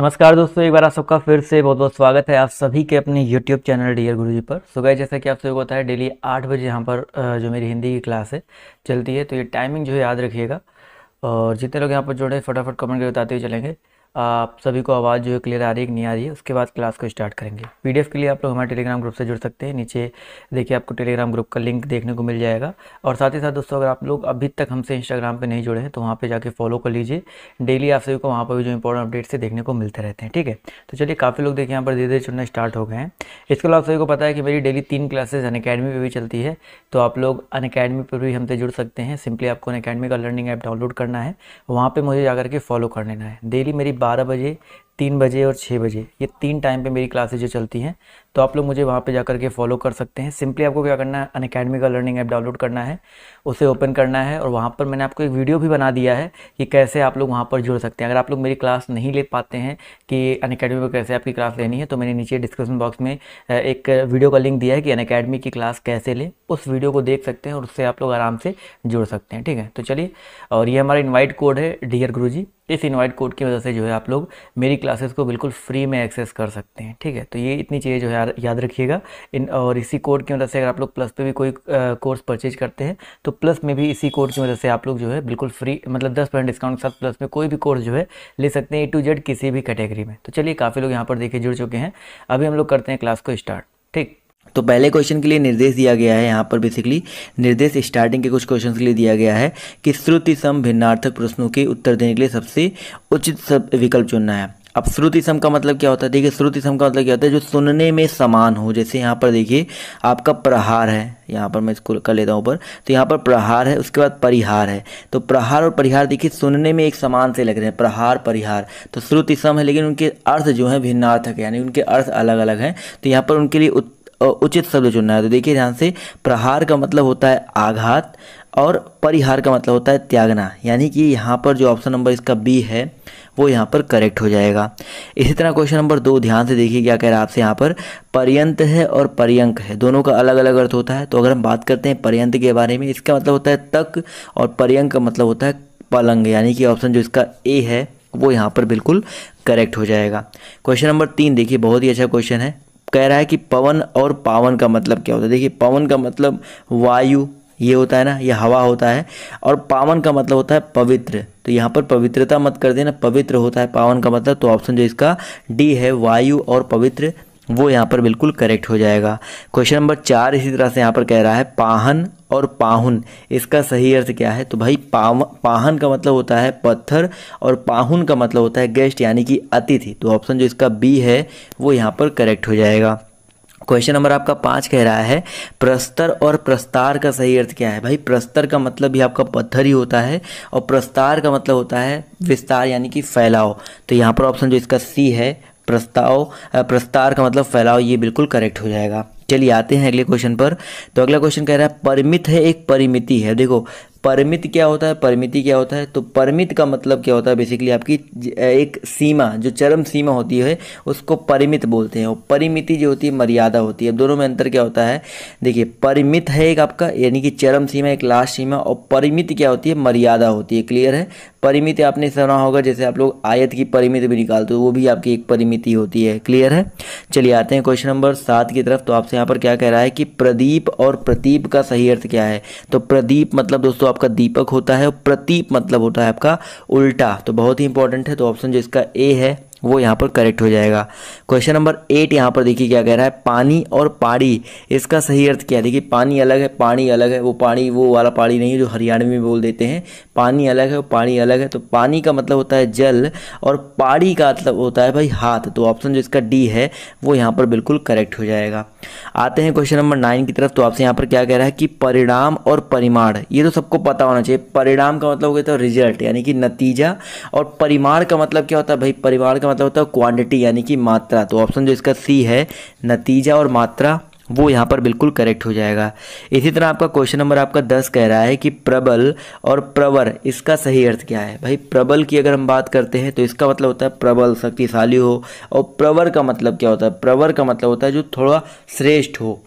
नमस्कार दोस्तों एक बार आप सबका फिर से बहुत बहुत स्वागत है आप सभी के अपने YouTube चैनल डियर जी पर सुबह जैसा कि आप सभी को पता है डेली आठ बजे यहाँ पर जो मेरी हिंदी की क्लास है चलती है तो ये टाइमिंग जो है याद रखिएगा और जितने लोग यहाँ पर जुड़े फटाफट कमेंट करके बताते हुए चलेंगे आप सभी को आवाज़ जो है क्लियर आ रही है कि नहीं आ रही है उसके बाद क्लास को स्टार्ट करेंगे पीडीएफ के लिए आप लोग हमारे टेलीग्राम ग्रुप से जुड़ सकते हैं नीचे देखिए आपको टेलीग्राम ग्रुप का लिंक देखने को मिल जाएगा और साथ ही साथ दोस्तों अगर आप लोग अभी तक हमसे इंस्टाग्राम पर नहीं जुड़े हैं तो वहाँ पर जाकर फॉलो कर लीजिए डेली आप सभी को वहाँ पर भी जो इंपॉर्टेंट अपडेट्स है देखने को मिलते रहते हैं ठीक है तो चलिए काफ़ी लोग देखिए यहाँ पर धीरे धीरे जुड़ना स्टार्ट हो गए हैं इसके अलावा सभी को पता है कि मेरी डेली तीन क्लासेज अन अकेडमी पर भी चलती है तो आप लोग अन अकेडमी पर भी हमसे जुड़ सकते हैं सिंपली आपको अन अकेडमी का लर्निंग ऐप डाउनलोड करना है वहाँ पर मुझे जा करके फॉलो कर लेना है डेली मेरी बारह बजे तीन बजे और छः बजे ये तीन टाइम पे मेरी क्लासेज जो चलती हैं तो आप लोग मुझे वहाँ पे जाकर के फॉलो कर सकते हैं सिंपली आपको क्या करना है अन अकेडमी का लर्निंग ऐप डाउनलोड करना है उसे ओपन करना है और वहाँ पर मैंने आपको एक वीडियो भी बना दिया है कि कैसे आप लोग वहाँ पर जुड़ सकते हैं अगर आप लोग मेरी क्लास नहीं ले पाते हैं कि अन अकेडमी पर कैसे आपकी क्लास लेनी है तो मैंने नीचे डिस्क्रिप्शन बॉक्स में एक वीडियो का लिंक दिया है कि अन अकेडमी की क्लास कैसे लें उस वीडियो को देख सकते हैं और उससे आप लोग आराम से जुड़ सकते हैं ठीक है तो चलिए और ये हमारा इन्वाइट कोड है डियर गुरु जी इस इन्वाइट कोड की वजह से जो है आप लोग मेरी क्लासेस को बिल्कुल फ्री में एक्सेस कर सकते हैं ठीक है तो ये इतनी चीज़ें जो है याद याद रखिएगा इन और इसी कोड की मदद से अगर आप लोग प्लस पे भी कोई कोर्स परचेज करते हैं तो प्लस में भी इसी कोड की मदद से आप लोग जो है बिल्कुल फ्री मतलब दस परसेंट डिस्काउंट के साथ प्लस में कोई भी कोर्स जो है ले सकते हैं ए टू जेड किसी भी कैटेगरी में तो चलिए काफ़ी लोग यहाँ पर देखिए जुड़ चुके हैं अभी हम लोग करते हैं क्लास को स्टार्ट ठीक तो पहले क्वेश्चन के लिए निर्देश दिया गया है यहाँ पर बेसिकली निर्देश स्टार्टिंग के कुछ क्वेश्चन के लिए दिया गया है कि श्रुति सम भिन्नार्थक प्रश्नों के उत्तर देने के लिए सबसे उचित सब विकल्प चुनना है अब श्रुति सम का मतलब क्या होता है देखिए श्रुति सम का मतलब क्या होता है जो सुनने में समान हो जैसे यहाँ पर देखिए आपका प्रहार है यहाँ पर मैं इसको कर लेता हूँ ऊपर तो यहाँ पर प्रहार है उसके बाद परिहार है तो प्रहार और परिहार देखिए सुनने में एक समान से लग रहे हैं प्रहार परिहार तो श्रुति सम है लेकिन उनके अर्थ जो है भिन्नार्थक है यानी उनके अर्थ अलग अलग हैं तो यहाँ पर उनके लिए उचित शब्द चुनना है तो देखिए ध्यान से प्रहार का मतलब होता है आघात और परिहार का मतलब होता है त्यागना यानी कि यहाँ पर जो ऑप्शन नंबर इसका बी है वो यहाँ पर करेक्ट हो जाएगा इसी तरह क्वेश्चन नंबर दो ध्यान से देखिए क्या कह रहा है आपसे यहाँ पर पर्यंत है और पर्यंक है दोनों का अलग अलग अर्थ होता है तो अगर हम बात करते हैं पर्यंत के बारे में इसका मतलब होता है तक और पर्यंक का मतलब होता है पलंग यानी कि ऑप्शन जो इसका ए है वो यहाँ पर बिल्कुल करेक्ट हो जाएगा क्वेश्चन नंबर तीन देखिए बहुत ही अच्छा क्वेश्चन है कह रहा है कि पवन और पावन का मतलब क्या होता है देखिए पवन का मतलब वायु ये होता है ना ये हवा होता है और पावन का मतलब होता है पवित्र तो यहाँ पर पवित्रता मत कर देना पवित्र होता है पावन का मतलब तो ऑप्शन जो इसका डी है वायु और पवित्र वो यहाँ पर बिल्कुल करेक्ट हो जाएगा क्वेश्चन नंबर चार इसी तरह से यहाँ पर कह रहा है पाहन और पाहुन इसका सही अर्थ क्या है तो भाई पाव पाहन का मतलब होता है पत्थर और पाहुन का मतलब होता है गेस्ट यानी कि अतिथि तो ऑप्शन जो इसका बी है वो यहाँ पर करेक्ट हो जाएगा क्वेश्चन नंबर आपका पाँच कह रहा है प्रस्तर और प्रस्तार का सही अर्थ क्या है भाई प्रस्तर का मतलब भी आपका पत्थर ही होता है और प्रस्तार का मतलब होता है विस्तार यानी कि फैलाओ तो यहाँ पर ऑप्शन जो इसका सी है प्रस्ताव प्रस्तार का मतलब फैलाओ ये बिल्कुल करेक्ट हो जाएगा चलिए आते हैं अगले क्वेश्चन पर तो अगला क्वेश्चन कह रहा है परिमित है एक परिमिति है देखो परमित क्या होता है परमिति क्या होता है तो परमित का मतलब क्या होता है बेसिकली आपकी एक सीमा जो चरम सीमा होती है उसको परिमित बोलते हैं और परिमिति जो होती है मर्यादा होती है दोनों में अंतर क्या होता है देखिए परिमित है एक आपका यानी कि चरम सीमा एक लास्ट सीमा और परिमित क्या होती है मर्यादा होती है क्लियर है परिमिति आपने सुना होगा जैसे आप लोग आयत की परिमिति भी निकालते हो वो भी आपकी एक परिमिति होती है क्लियर है चलिए आते हैं क्वेश्चन नंबर सात की तरफ तो आपसे यहाँ पर क्या कह रहा है कि प्रदीप और प्रतीप का सही अर्थ क्या है तो प्रदीप मतलब दोस्तों आपका दीपक होता है और प्रतीप मतलब होता है आपका उल्टा तो बहुत ही इंपॉर्टेंट है तो ऑप्शन जो इसका ए है वो यहाँ पर करेक्ट हो जाएगा क्वेश्चन नंबर एट यहाँ पर देखिए क्या कह रहा है पानी और पाड़ी इसका सही अर्थ क्या है देखिए पानी अलग है पानी अलग है वो पानी वो वाला पाड़ी नहीं है जो हरियाणवी में बोल देते हैं पानी अलग है वो पानी अलग है तो पानी का मतलब होता है जल और पाड़ी का मतलब होता है भाई हाथ तो ऑप्शन जो इसका डी है वो यहाँ पर बिल्कुल करेक्ट हो जाएगा आते हैं क्वेश्चन नंबर नाइन की तरफ तो आपसे यहाँ पर क्या कह रहा है कि परिणाम और परिमाण ये तो सबको पता होना चाहिए परिणाम का मतलब हो गया रिजल्ट यानी कि नतीजा और परिमाण का मतलब क्या होता है भाई परिमाण का मतलब होता है क्वांटिटी यानी कि मात्रा तो ऑप्शन जो इसका सी है नतीजा और मात्रा वो यहाँ पर बिल्कुल करेक्ट हो जाएगा इसी तरह आपका क्वेश्चन नंबर आपका दस कह रहा है कि प्रबल और प्रवर इसका सही अर्थ क्या है भाई प्रबल की अगर हम बात करते हैं तो इसका मतलब होता है प्रबल शक्तिशाली हो और प्रवर का मतलब क्या होता है प्रवर का मतलब होता है जो थोड़ा श्रेष्ठ हो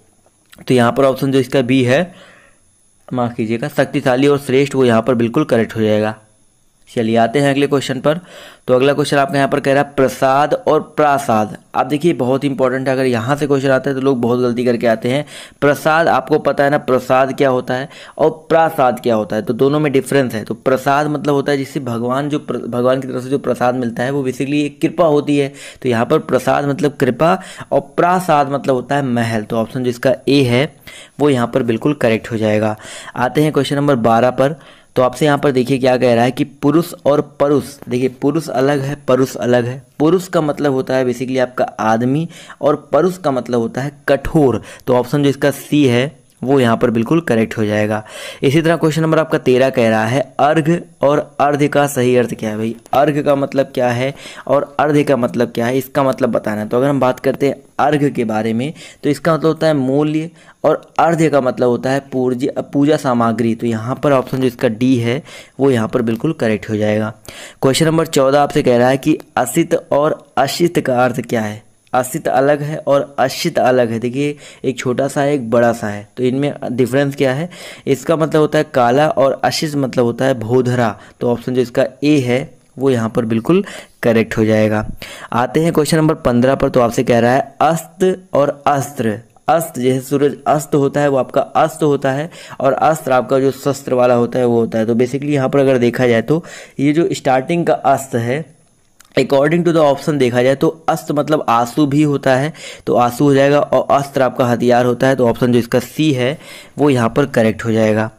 तो यहाँ पर ऑप्शन जो इसका बी है माफ़ कीजिएगा शक्तिशाली और श्रेष्ठ वो यहाँ पर बिल्कुल करेक्ट हो जाएगा चलिए आते हैं अगले क्वेश्चन पर तो अगला क्वेश्चन आपका यहाँ पर कह रहा है प्रसाद और प्रासाद आप देखिए बहुत इंपॉर्टेंट है अगर यहाँ से क्वेश्चन आता है तो लोग बहुत गलती करके आते हैं प्रसाद आपको पता है ना प्रसाद क्या होता है और प्रासाद क्या होता है तो दोनों में डिफरेंस है तो प्रसाद मतलब होता है जिससे भगवान जो प्र, भगवान की तरफ से जो प्रसाद मिलता है वो बेसिकली एक कृपा होती है तो यहाँ पर प्रसाद मतलब कृपा और प्रासाद मतलब होता है महल तो ऑप्शन जिसका ए है वो यहाँ पर बिल्कुल करेक्ट हो जाएगा आते हैं क्वेश्चन नंबर बारह पर तो आपसे यहाँ पर देखिए क्या कह रहा है कि पुरुष और परुष देखिए पुरुष अलग है परुष अलग है पुरुष का मतलब होता है बेसिकली आपका आदमी और परुष का मतलब होता है कठोर तो ऑप्शन जो इसका सी है वो यहाँ पर बिल्कुल करेक्ट हो जाएगा इसी तरह क्वेश्चन नंबर आपका तेरह कह रहा है अर्घ और अर्ध का सही अर्थ क्या है भाई अर्घ का मतलब क्या है और अर्ध का मतलब क्या है इसका मतलब बताना है तो अगर हम बात करते हैं अर्घ के बारे में तो इसका मतलब होता है मूल्य और अर्ध का मतलब होता है पूर्जी पूजा सामग्री तो यहाँ पर ऑप्शन जो इसका डी है वो यहाँ पर बिल्कुल करेक्ट हो जाएगा क्वेश्चन नंबर चौदह आपसे कह रहा है कि असित और अशित का अर्थ क्या है अस्तित्व अलग है और अस्तित्व अलग है देखिए एक छोटा सा है एक बड़ा सा है तो इनमें डिफरेंस क्या है इसका मतलब होता है काला और अशिष मतलब होता है भोधरा तो ऑप्शन जो इसका ए है वो यहाँ पर बिल्कुल करेक्ट हो जाएगा आते हैं क्वेश्चन नंबर पंद्रह पर तो आपसे कह रहा है अस्त और अस्त्र अस्त जैसे सूरज अस्त होता है वो आपका अस्त होता है और अस्त्र आपका जो शस्त्र वाला होता है वो होता है तो बेसिकली यहाँ पर अगर देखा जाए तो ये जो स्टार्टिंग का अस्त है अकॉर्डिंग टू द ऑप्शन देखा जाए तो अस्त मतलब आंसू भी होता है तो आंसू हो जाएगा और अस्त्र आपका हथियार होता है तो ऑप्शन जो इसका सी है वो यहाँ पर करेक्ट हो जाएगा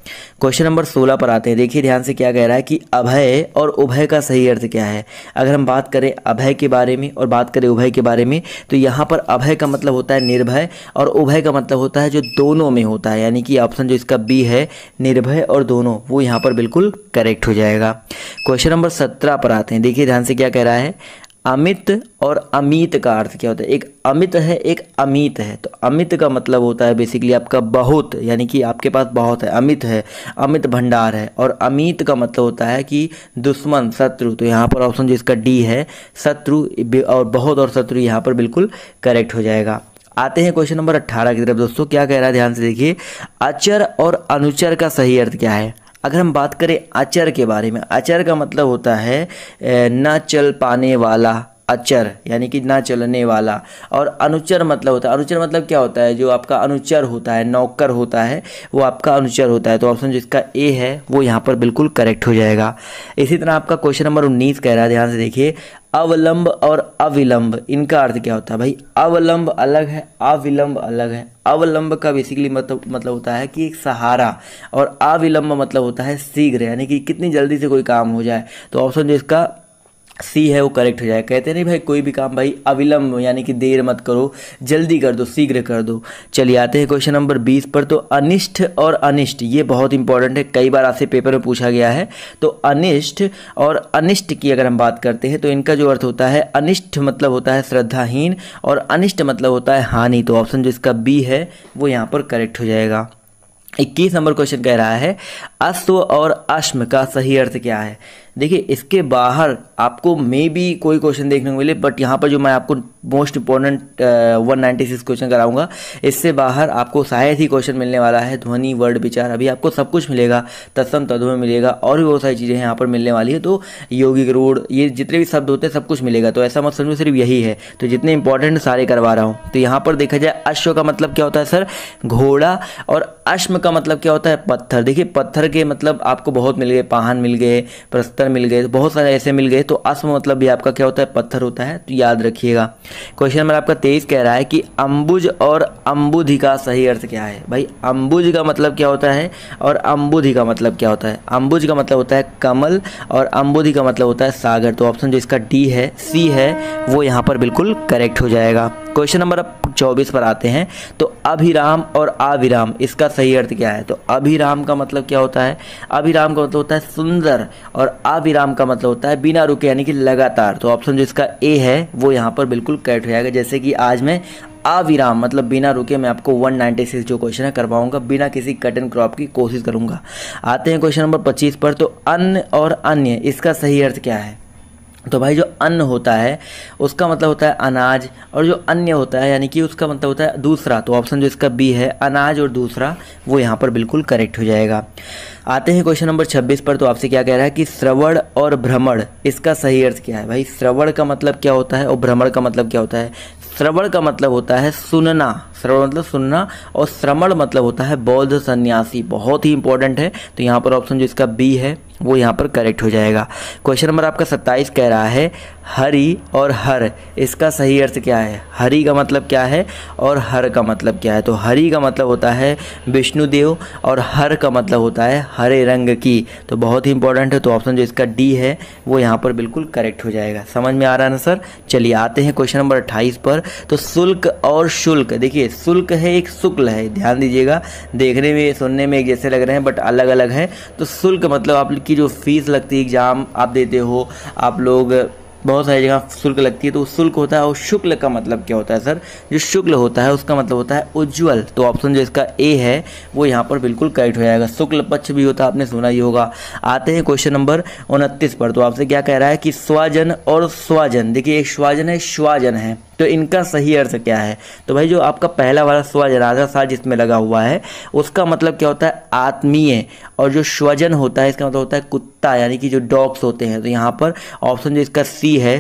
क्वेश्चन नंबर सोलह पर आते हैं देखिए ध्यान से क्या कह रहा है कि अभय और उभय का सही अर्थ क्या है अगर हम बात करें अभय के बारे में और बात करें उभय के बारे में तो यहाँ पर अभय का मतलब होता है निर्भय और उभय का मतलब होता है जो दोनों में होता है यानी कि ऑप्शन जो इसका बी है निर्भय और दोनों वो यहाँ पर बिल्कुल करेक्ट हो जाएगा क्वेश्चन नंबर सत्रह पर आते हैं देखिए ध्यान से क्या कह रहा है है अमित और अमित का अर्थ क्या होता है एक अमित है एक अमित है तो अमित का मतलब होता है बेसिकली आपका बहुत यानी कि आपके पास बहुत है अमित है अमित भंडार है और अमित का मतलब होता है कि दुश्मन शत्रु तो यहाँ पर ऑप्शन जो इसका डी है शत्रु और बहुत और शत्रु यहाँ पर बिल्कुल करेक्ट हो जाएगा आते हैं क्वेश्चन नंबर अट्ठारह की तरफ दोस्तों क्या कह रहा है ध्यान से देखिए अचर और अनुचर का सही अर्थ क्या है अगर हम बात करें अचर के बारे में अचर का मतलब होता है न चल पाने वाला अचर यानी कि ना चलने वाला और अनुचर मतलब होता है अनुचर मतलब क्या होता है जो आपका अनुचर होता है नौकर होता है वो आपका अनुचर होता है तो ऑप्शन जिसका ए है वो यहाँ पर बिल्कुल करेक्ट हो जाएगा इसी तरह आपका क्वेश्चन नंबर उन्नीस कह रहा है ध्यान से देखिए अवलंब और अविलंब इनका अर्थ क्या होता है भाई अवलंब अलग है अविलंब अलग है अवलंब का बेसिकली मतलब मतलब होता है कि एक सहारा और अविलंब मतलब होता है शीघ्र यानी कि कितनी जल्दी से कोई काम हो जाए तो ऑप्शन जो इसका सी है वो करेक्ट हो जाए कहते नहीं भाई कोई भी काम भाई अविलंब यानी कि देर मत करो जल्दी कर दो शीघ्र कर दो चलिए आते हैं क्वेश्चन नंबर बीस पर तो अनिष्ट और अनिष्ट ये बहुत इंपॉर्टेंट है कई बार आपसे पेपर में पूछा गया है तो अनिष्ट और अनिष्ट की अगर हम बात करते हैं तो इनका जो अर्थ होता है अनिष्ट मतलब होता है श्रद्धाहीन और अनिष्ट मतलब होता है हानि तो ऑप्शन जो इसका बी है वो यहाँ पर करेक्ट हो जाएगा इक्कीस नंबर क्वेश्चन कह रहा है अश्व और अश्म का सही अर्थ क्या है देखिए इसके बाहर आपको मे बी कोई क्वेश्चन देखने को मिले बट यहाँ पर जो मैं आपको most important one ninety six question कराऊंगा इससे बाहर आपको शायद ही क्वेश्चन मिलने वाला है ध्वनि वर्ड विचार अभी आपको सब कुछ मिलेगा तत्सम तद्व मिलेगा और भी बहुत सारी चीज़ें यहाँ पर मिलने वाली है तो योगिक रोड ये जितने भी शब्द होते हैं सब कुछ मिलेगा तो ऐसा मत समझो सिर्फ यही है तो जितने इंपॉर्टेंट सारे करवा रहा हूँ तो यहाँ पर देखा जाए अश्व का मतलब क्या होता है सर घोड़ा और अश्म का मतलब क्या होता है पत्थर देखिए पत्थर के मतलब आपको बहुत मिल गए पाहन मिल गए प्रस्तर मिल गए बहुत सारे ऐसे मिल गए तो अश्म मतलब भी आपका क्या होता है पत्थर होता है तो याद रखिएगा क्वेश्चन नंबर आपका तेईस कह रहा है कि अंबुज और अम्बुधि का सही अर्थ क्या है भाई अंबुज का मतलब क्या होता है और अम्बुधि का मतलब क्या होता है अंबुज का मतलब होता है कमल और अम्बुधि का मतलब होता है सागर तो ऑप्शन जो इसका डी है सी है वो यहाँ पर बिल्कुल करेक्ट हो जाएगा क्वेश्चन नंबर अब चौबीस पर आते हैं तो अभिराम और अविराम इसका सही अर्थ क्या है तो अभिराम का मतलब क्या होता है अभिराम का मतलब होता है सुंदर और अविराम का मतलब होता है बिना रुके यानी कि लगातार तो ऑप्शन जो इसका ए है वो यहाँ पर बिल्कुल करेक्ट हो जाएगा जैसे कि आज मैं अविराम मतलब बिना रुके मैं आपको 196 जो क्वेश्चन है करवाऊंगा बिना किसी कट एंड क्रॉप की कोशिश करूंगा आते हैं क्वेश्चन नंबर 25 पर तो अन्य और अन्य इसका सही अर्थ क्या है तो भाई जो अन्न होता है उसका मतलब होता है अनाज और जो अन्य होता है यानी कि उसका मतलब होता है दूसरा तो ऑप्शन जो इसका बी है अनाज और दूसरा वो यहाँ पर बिल्कुल करेक्ट हो जाएगा आते हैं क्वेश्चन नंबर 26 पर तो आपसे क्या कह रहा है कि श्रवण और भ्रमण इसका सही अर्थ क्या है भाई श्रवण का मतलब क्या होता है और भ्रमण का मतलब क्या होता है श्रवण का मतलब होता है सुनना श्रवण मतलब सुनना और श्रवण मतलब होता है बौद्ध सन्यासी बहुत ही इंपॉर्टेंट है तो यहाँ पर ऑप्शन जो इसका बी है वो यहाँ पर करेक्ट हो जाएगा क्वेश्चन नंबर आपका 27 कह रहा है हरी और हर इसका सही अर्थ क्या है हरी का मतलब क्या है और हर का मतलब क्या है तो हरी का मतलब होता है विष्णुदेव और हर का मतलब होता है हरे रंग की तो बहुत ही इंपॉर्टेंट है तो ऑप्शन जो इसका डी है वो यहाँ पर बिल्कुल करेक्ट हो जाएगा समझ में आ रहा है ना सर चलिए आते हैं क्वेश्चन नंबर अट्ठाईस पर तो शुल्क और शुल्क देखिए शुल्क है एक शुक्ल है ध्यान दीजिएगा देखने में सुनने में एक जैसे लग रहे हैं बट अलग अलग है तो शुल्क मतलब आपकी जो फीस लगती है एग्ज़ाम आप देते हो आप लोग बहुत सारी जगह शुल्क लगती है तो शुल्क होता है और शुक्ल का मतलब क्या होता है सर जो शुक्ल होता है उसका मतलब होता है उज्ज्वल तो ऑप्शन जो इसका ए है वो यहाँ पर बिल्कुल करेक्ट हो जाएगा शुक्ल पक्ष भी होता है आपने सुना ही होगा आते हैं क्वेश्चन नंबर उनतीस पर तो आपसे क्या कह रहा है कि स्वाजन और स्वाजन देखिए एक स्वाजन है स्वाजन है तो इनका सही अर्थ क्या है तो भाई जो आपका पहला वाला स्वज राजा सा जिसमें लगा हुआ है उसका मतलब क्या होता है आत्मीय और जो स्वजन होता है इसका मतलब होता है कुत्ता यानी कि जो डॉग्स होते हैं तो यहाँ पर ऑप्शन जो इसका सी है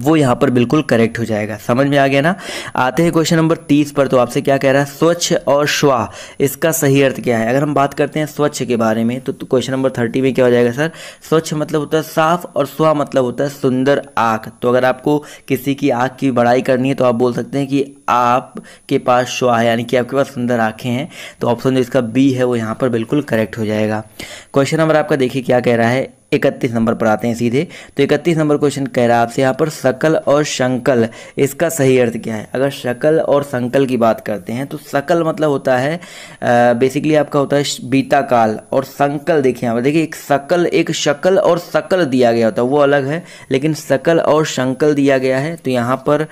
वो यहाँ पर बिल्कुल करेक्ट हो जाएगा समझ में आ गया ना आते हैं क्वेश्चन नंबर तीस पर तो आपसे क्या कह रहा है स्वच्छ और श्वा इसका सही अर्थ क्या है अगर हम बात करते हैं स्वच्छ के बारे में तो क्वेश्चन नंबर थर्टी में क्या हो जाएगा सर स्वच्छ मतलब होता है साफ और स्वा मतलब होता है सुंदर आँख तो अगर आपको किसी की आँख की बड़ाई करनी है तो आप बोल सकते हैं कि आपके पास श्वा है यानी कि आपके पास सुंदर आँखें हैं तो ऑप्शन जो इसका बी है वो यहाँ पर बिल्कुल करेक्ट हो जाएगा क्वेश्चन नंबर आपका देखिए क्या कह रहा है इकतीस नंबर पर आते हैं सीधे तो इकतीस नंबर क्वेश्चन कह रहा है आपसे यहाँ पर सकल और संकल इसका सही अर्थ क्या है अगर शकल और संकल की बात करते हैं तो सकल मतलब होता है बेसिकली आपका होता है बीता काल और संकल देखिए यहाँ पर देखिए एक सकल एक शकल और सकल दिया गया होता है वो अलग है लेकिन सकल और संकल दिया गया है तो यहाँ पर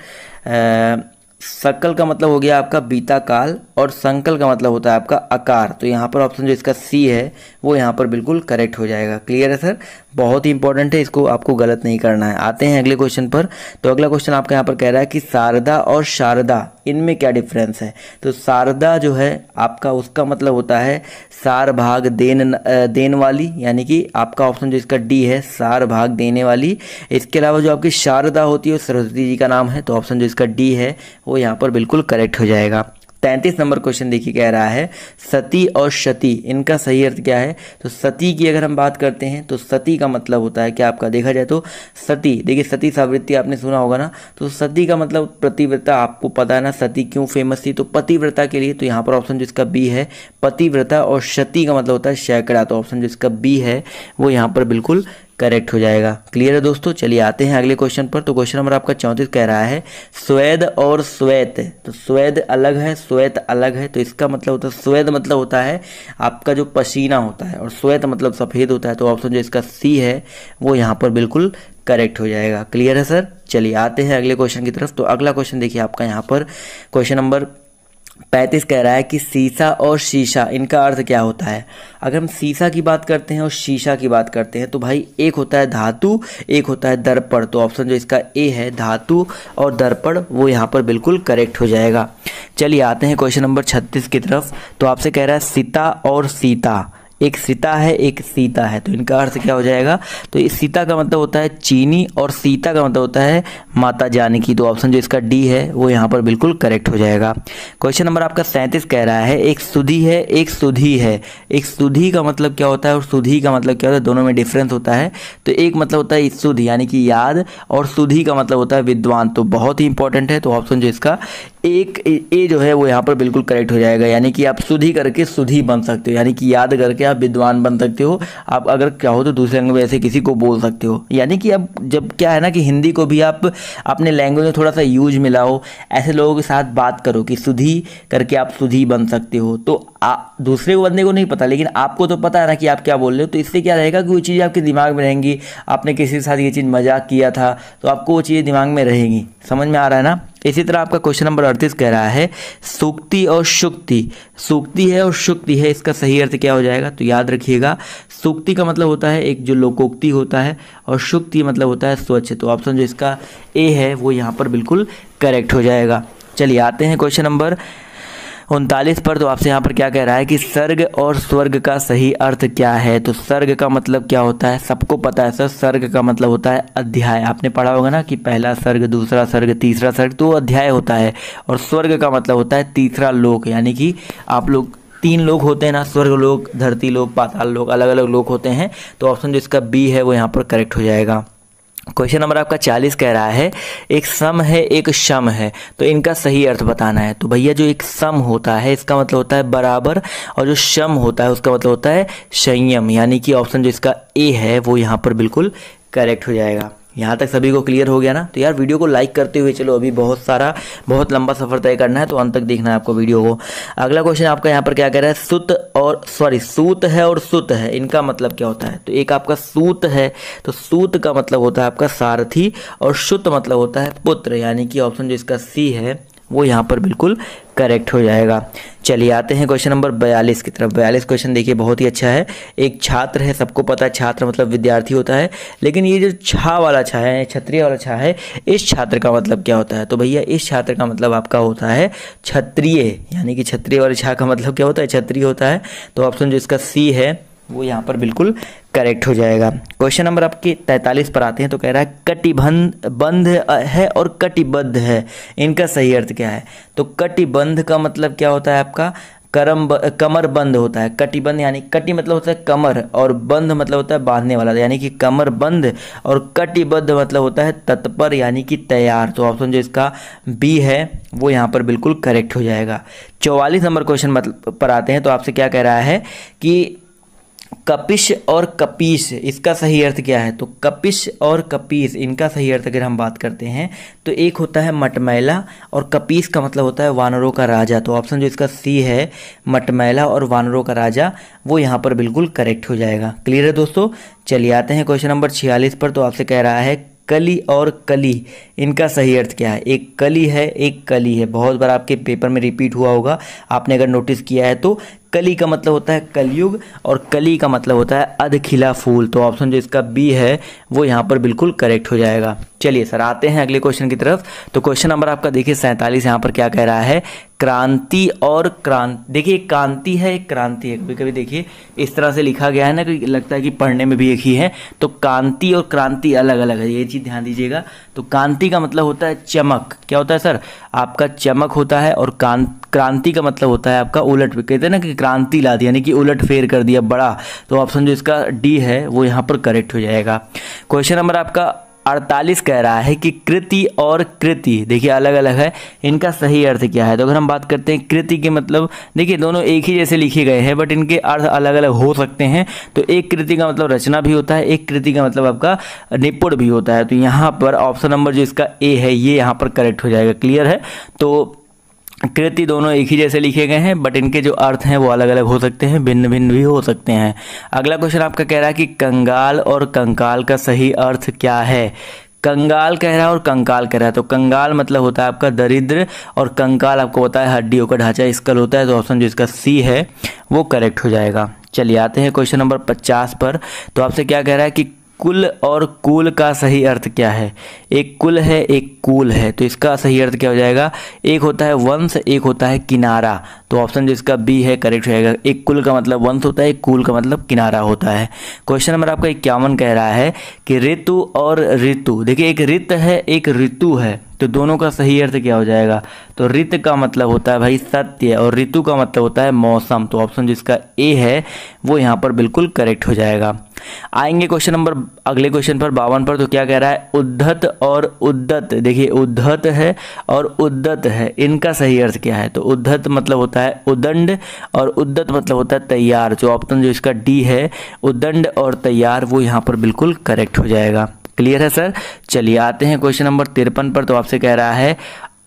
आ, सर्कल का मतलब हो गया आपका बीता काल और संकल का मतलब होता है आपका आकार तो यहाँ पर ऑप्शन जो इसका सी है वो यहाँ पर बिल्कुल करेक्ट हो जाएगा क्लियर है सर बहुत ही इंपॉर्टेंट है इसको आपको गलत नहीं करना है आते हैं अगले क्वेश्चन पर तो अगला क्वेश्चन आपका यहाँ पर कह रहा है कि शारदा और शारदा इनमें क्या डिफरेंस है तो शारदा जो है आपका उसका मतलब होता है सार भाग देन देन वाली यानी कि आपका ऑप्शन जो इसका डी है सार भाग देने वाली इसके अलावा जो आपकी शारदा होती है सरस्वती जी का नाम है तो ऑप्शन जो इसका डी है वो यहाँ पर बिल्कुल करेक्ट हो जाएगा तैंतीस नंबर क्वेश्चन देखिए कह रहा है सती और शती इनका सही अर्थ क्या है तो सती की अगर हम बात करते हैं तो सती का मतलब होता है क्या आपका देखा जाए तो सती देखिए सती सावृत्ति आपने सुना होगा ना तो सती का मतलब पतिव्रता आपको पता है ना सती क्यों फेमस थी तो पतिव्रता के लिए तो यहाँ पर ऑप्शन जो इसका बी है पतिव्रता और शती का मतलब होता है सैकड़ा तो ऑप्शन जो इसका बी है वो यहाँ पर बिल्कुल करेक्ट हो जाएगा क्लियर है दोस्तों चलिए आते हैं अगले क्वेश्चन पर तो क्वेश्चन नंबर आपका चौंतीस कह रहा है स्वेद और स्वेत तो स्वेद अलग है श्वेत अलग है तो इसका मतलब होता है स्वेद मतलब होता है आपका जो पसीना होता है और स्वेत मतलब सफ़ेद होता है तो ऑप्शन जो इसका सी है वो यहाँ पर बिल्कुल करेक्ट हो जाएगा क्लियर है सर चलिए आते हैं अगले क्वेश्चन की तरफ तो अगला क्वेश्चन देखिए आपका यहाँ पर क्वेश्चन नंबर पैंतीस कह रहा है कि सीसा और शीशा इनका अर्थ क्या होता है अगर हम सीसा की बात करते हैं और शीशा की बात करते हैं तो भाई एक होता है धातु एक होता है दर्पण तो ऑप्शन जो इसका ए है धातु और दर्पण वो यहाँ पर बिल्कुल करेक्ट हो जाएगा चलिए आते हैं क्वेश्चन नंबर छत्तीस की तरफ तो आपसे कह रहा है सीता और सीता एक सीता है एक सीता है तो इनका अर्थ क्या हो जाएगा तो इस सीता का मतलब होता है चीनी और सीता का मतलब होता है माता जानकी तो ऑप्शन जो इसका डी है वो यहाँ पर बिल्कुल करेक्ट हो जाएगा क्वेश्चन नंबर आपका सैंतीस कह रहा है एक सुधी है एक सुधी है एक सुधी का मतलब क्या होता है और सुधी का मतलब क्या होता है दोनों में डिफरेंस होता है तो एक मतलब होता है सुध यानी कि याद और सुधी का मतलब होता है विद्वान तो बहुत ही इंपॉर्टेंट है तो ऑप्शन जो इसका एक ए, जो है वो यहाँ पर बिल्कुल करेक्ट हो जाएगा यानी कि आप सुधी करके सुधी बन सकते हो यानी कि याद करके आप विद्वान बन सकते हो आप अगर क्या हो तो दूसरे लैंग्वेज में ऐसे किसी को बोल सकते हो यानी कि अब जब क्या है ना कि हिंदी को भी आप अपने लैंग्वेज में थोड़ा सा यूज मिलाओ ऐसे लोगों के साथ बात करो कि सुधी करके आप सुधी बन सकते हो तो आ, दूसरे को बंदे को नहीं पता लेकिन आपको तो पता है ना कि आप क्या बोल रहे हो तो इससे क्या रहेगा कि वो चीज़ आपके दिमाग में रहेंगी आपने किसी के साथ ये चीज़ मजाक किया था तो आपको वो चीज़ें दिमाग में रहेंगी समझ में आ रहा है ना इसी तरह आपका क्वेश्चन नंबर अड़तीस कह रहा है सुक्ति और शुक्ति सुक्ति है और शुक्ति है इसका सही अर्थ क्या हो जाएगा तो याद रखिएगा सुक्ति का मतलब होता है एक जो लोकोक्ति होता है और शुक्ति मतलब होता है स्वच्छ तो ऑप्शन जो इसका ए है वो यहाँ पर बिल्कुल करेक्ट हो जाएगा चलिए आते हैं क्वेश्चन नंबर उनतालीस पर तो आपसे यहाँ पर क्या कह रहा है कि सर्ग और स्वर्ग का सही अर्थ क्या है तो सर्ग का मतलब क्या होता है सबको पता है सर सर्ग का मतलब होता है अध्याय आपने पढ़ा होगा ना कि पहला सर्ग दूसरा सर्ग तीसरा सर्ग तो अध्याय होता है और स्वर्ग का मतलब होता है तीसरा लोक यानी कि आप लोग तीन लोग होते हैं ना स्वर्ग लोग धरती लोग पाताल लोग अलग अलग लोग होते हैं तो ऑप्शन जो इसका बी है वो यहाँ पर करेक्ट हो जाएगा क्वेश्चन नंबर आपका चालीस कह रहा है एक सम है एक शम है तो इनका सही अर्थ बताना है तो भैया जो एक सम होता है इसका मतलब होता है बराबर और जो शम होता है उसका मतलब होता है संयम यानी कि ऑप्शन जो इसका ए है वो यहाँ पर बिल्कुल करेक्ट हो जाएगा यहाँ तक सभी को क्लियर हो गया ना तो यार वीडियो को लाइक करते हुए चलो अभी बहुत सारा बहुत लंबा सफर तय करना है तो अंत तक देखना है आपको वीडियो को अगला क्वेश्चन आपका यहाँ पर क्या कह रहा है सुत और सॉरी सूत है और सुत है इनका मतलब क्या होता है तो एक आपका सूत है तो सूत का मतलब होता है आपका सारथी और शुत मतलब होता है पुत्र यानी कि ऑप्शन जो इसका सी है वो यहाँ पर बिल्कुल करेक्ट हो जाएगा चलिए आते हैं क्वेश्चन नंबर बयालीस की तरफ बयालीस क्वेश्चन देखिए बहुत ही अच्छा है एक छात्र है सबको पता है छात्र मतलब विद्यार्थी होता है लेकिन ये जो छा वाला छा है क्षत्रिय वाला छा है इस छात्र का मतलब क्या होता है तो भैया इस छात्र का मतलब आपका होता है क्षत्रिय यानी कि क्षत्रिय वाले छा का मतलब क्या होता है क्षत्रिय होता है तो ऑप्शन जो इसका सी है वो यहाँ पर बिल्कुल करेक्ट हो जाएगा क्वेश्चन नंबर आपके 43 पर आते हैं तो कह रहा है कटिबंध बंध है और कटिबद्ध है इनका सही अर्थ क्या है तो कटिबंध का मतलब क्या होता है आपका करम ब, कमर बंद होता है कटिबंध यानी कटी मतलब होता है कमर और बंद मतलब होता है बांधने वाला यानी कि कमर बंद और कटिबद्ध मतलब होता है तत्पर यानी कि तैयार तो ऑप्शन जो इसका बी है वो यहाँ पर बिल्कुल करेक्ट हो जाएगा चौवालीस नंबर क्वेश्चन मतलब पर आते हैं तो आपसे क्या कह रहा है कि कपिश और कपीस इसका सही अर्थ क्या है तो कपिश और कपीस इनका सही अर्थ अगर हम बात करते हैं तो एक होता है मटमैला और कपीस का मतलब होता है वानरों का राजा तो ऑप्शन जो इसका सी है मटमैला और वानरों का राजा वो यहाँ पर बिल्कुल करेक्ट हो जाएगा क्लियर है दोस्तों चलिए आते हैं क्वेश्चन नंबर छियालीस पर तो आपसे कह रहा है कली और कली इनका सही अर्थ क्या है एक कली है एक कली है बहुत बार आपके पेपर में रिपीट हुआ होगा आपने अगर नोटिस किया है तो कली का मतलब होता है कलयुग और कली का मतलब होता है अधखिला फूल तो ऑप्शन जो इसका बी है वो यहाँ पर बिल्कुल करेक्ट हो जाएगा चलिए सर आते हैं अगले क्वेश्चन की तरफ तो क्वेश्चन नंबर आपका देखिए सैंतालीस यहाँ पर क्या कह रहा है क्रांति और क्रांति देखिए एक क्रांति है एक क्रांति है कभी कभी देखिए इस तरह से लिखा गया है ना कि लगता है कि पढ़ने में भी एक ही है तो क्रांति और क्रांति अलग अलग है ये चीज़ ध्यान दीजिएगा तो क्रांति का मतलब होता है चमक क्या होता है सर आपका चमक होता है और क्रांति क्रांति का मतलब होता है आपका उलट कहते हैं ना कि क्रांति ला दी यानी कि उलट फेर कर दिया बड़ा तो ऑप्शन जो इसका डी है वो यहाँ पर करेक्ट हो जाएगा क्वेश्चन नंबर आपका अड़तालीस कह रहा है कि कृति और कृति देखिए अलग अलग है इनका सही अर्थ क्या है तो अगर हम बात करते हैं कृति के मतलब देखिए दोनों एक ही जैसे लिखे गए हैं बट इनके अर्थ अलग अलग हो सकते हैं तो एक कृति का मतलब रचना भी होता है एक कृति का मतलब आपका निपुण भी होता है तो यहाँ पर ऑप्शन नंबर जो इसका ए है ये यहाँ पर करेक्ट हो जाएगा क्लियर है तो कृति दोनों एक ही जैसे लिखे गए हैं बट इनके जो अर्थ हैं वो अलग अलग हो सकते हैं भिन्न भिन्न भी हो सकते हैं अगला क्वेश्चन आपका कह रहा है कि कंगाल और कंकाल का सही अर्थ क्या है कंगाल कह रहा है और कंकाल कह रहा है तो कंगाल मतलब होता है आपका दरिद्र और कंकाल आपको होता है हड्डियों का ढांचा स्कल होता है तो ऑप्शन जो इसका सी है वो करेक्ट हो जाएगा चलिए आते हैं क्वेश्चन नंबर पचास पर तो आपसे क्या कह रहा है कि कुल और कूल का सही अर्थ क्या है एक कुल है एक कूल है तो इसका सही अर्थ क्या हो जाएगा एक होता है वंश एक होता है किनारा तो ऑप्शन जो इसका बी है करेक्ट हो जाएगा एक कुल का मतलब वंश होता है एक कूल का मतलब किनारा होता है क्वेश्चन नंबर आपका इक्यावन कह रहा है कि ऋतु और ऋतु देखिए एक ऋत है एक ऋतु है तो दोनों का सही अर्थ क्या हो जाएगा तो ऋत का मतलब होता है भाई सत्य और ऋतु का मतलब होता है मौसम तो ऑप्शन जिसका ए है वो यहाँ पर बिल्कुल करेक्ट हो जाएगा आएंगे क्वेश्चन नंबर अगले क्वेश्चन पर बावन पर तो क्या कह रहा है उद्धत और उद्धत देखिए उद्धत है और उद्धत है इनका सही अर्थ क्या है तो उद्धत मतलब होता है उदंड और उद्धत मतलब होता है तैयार जो ऑप्शन जो इसका डी है उदंड और तैयार वो यहाँ पर बिल्कुल करेक्ट हो जाएगा क्लियर है सर चलिए आते हैं क्वेश्चन नंबर तिरपन पर तो आपसे कह रहा है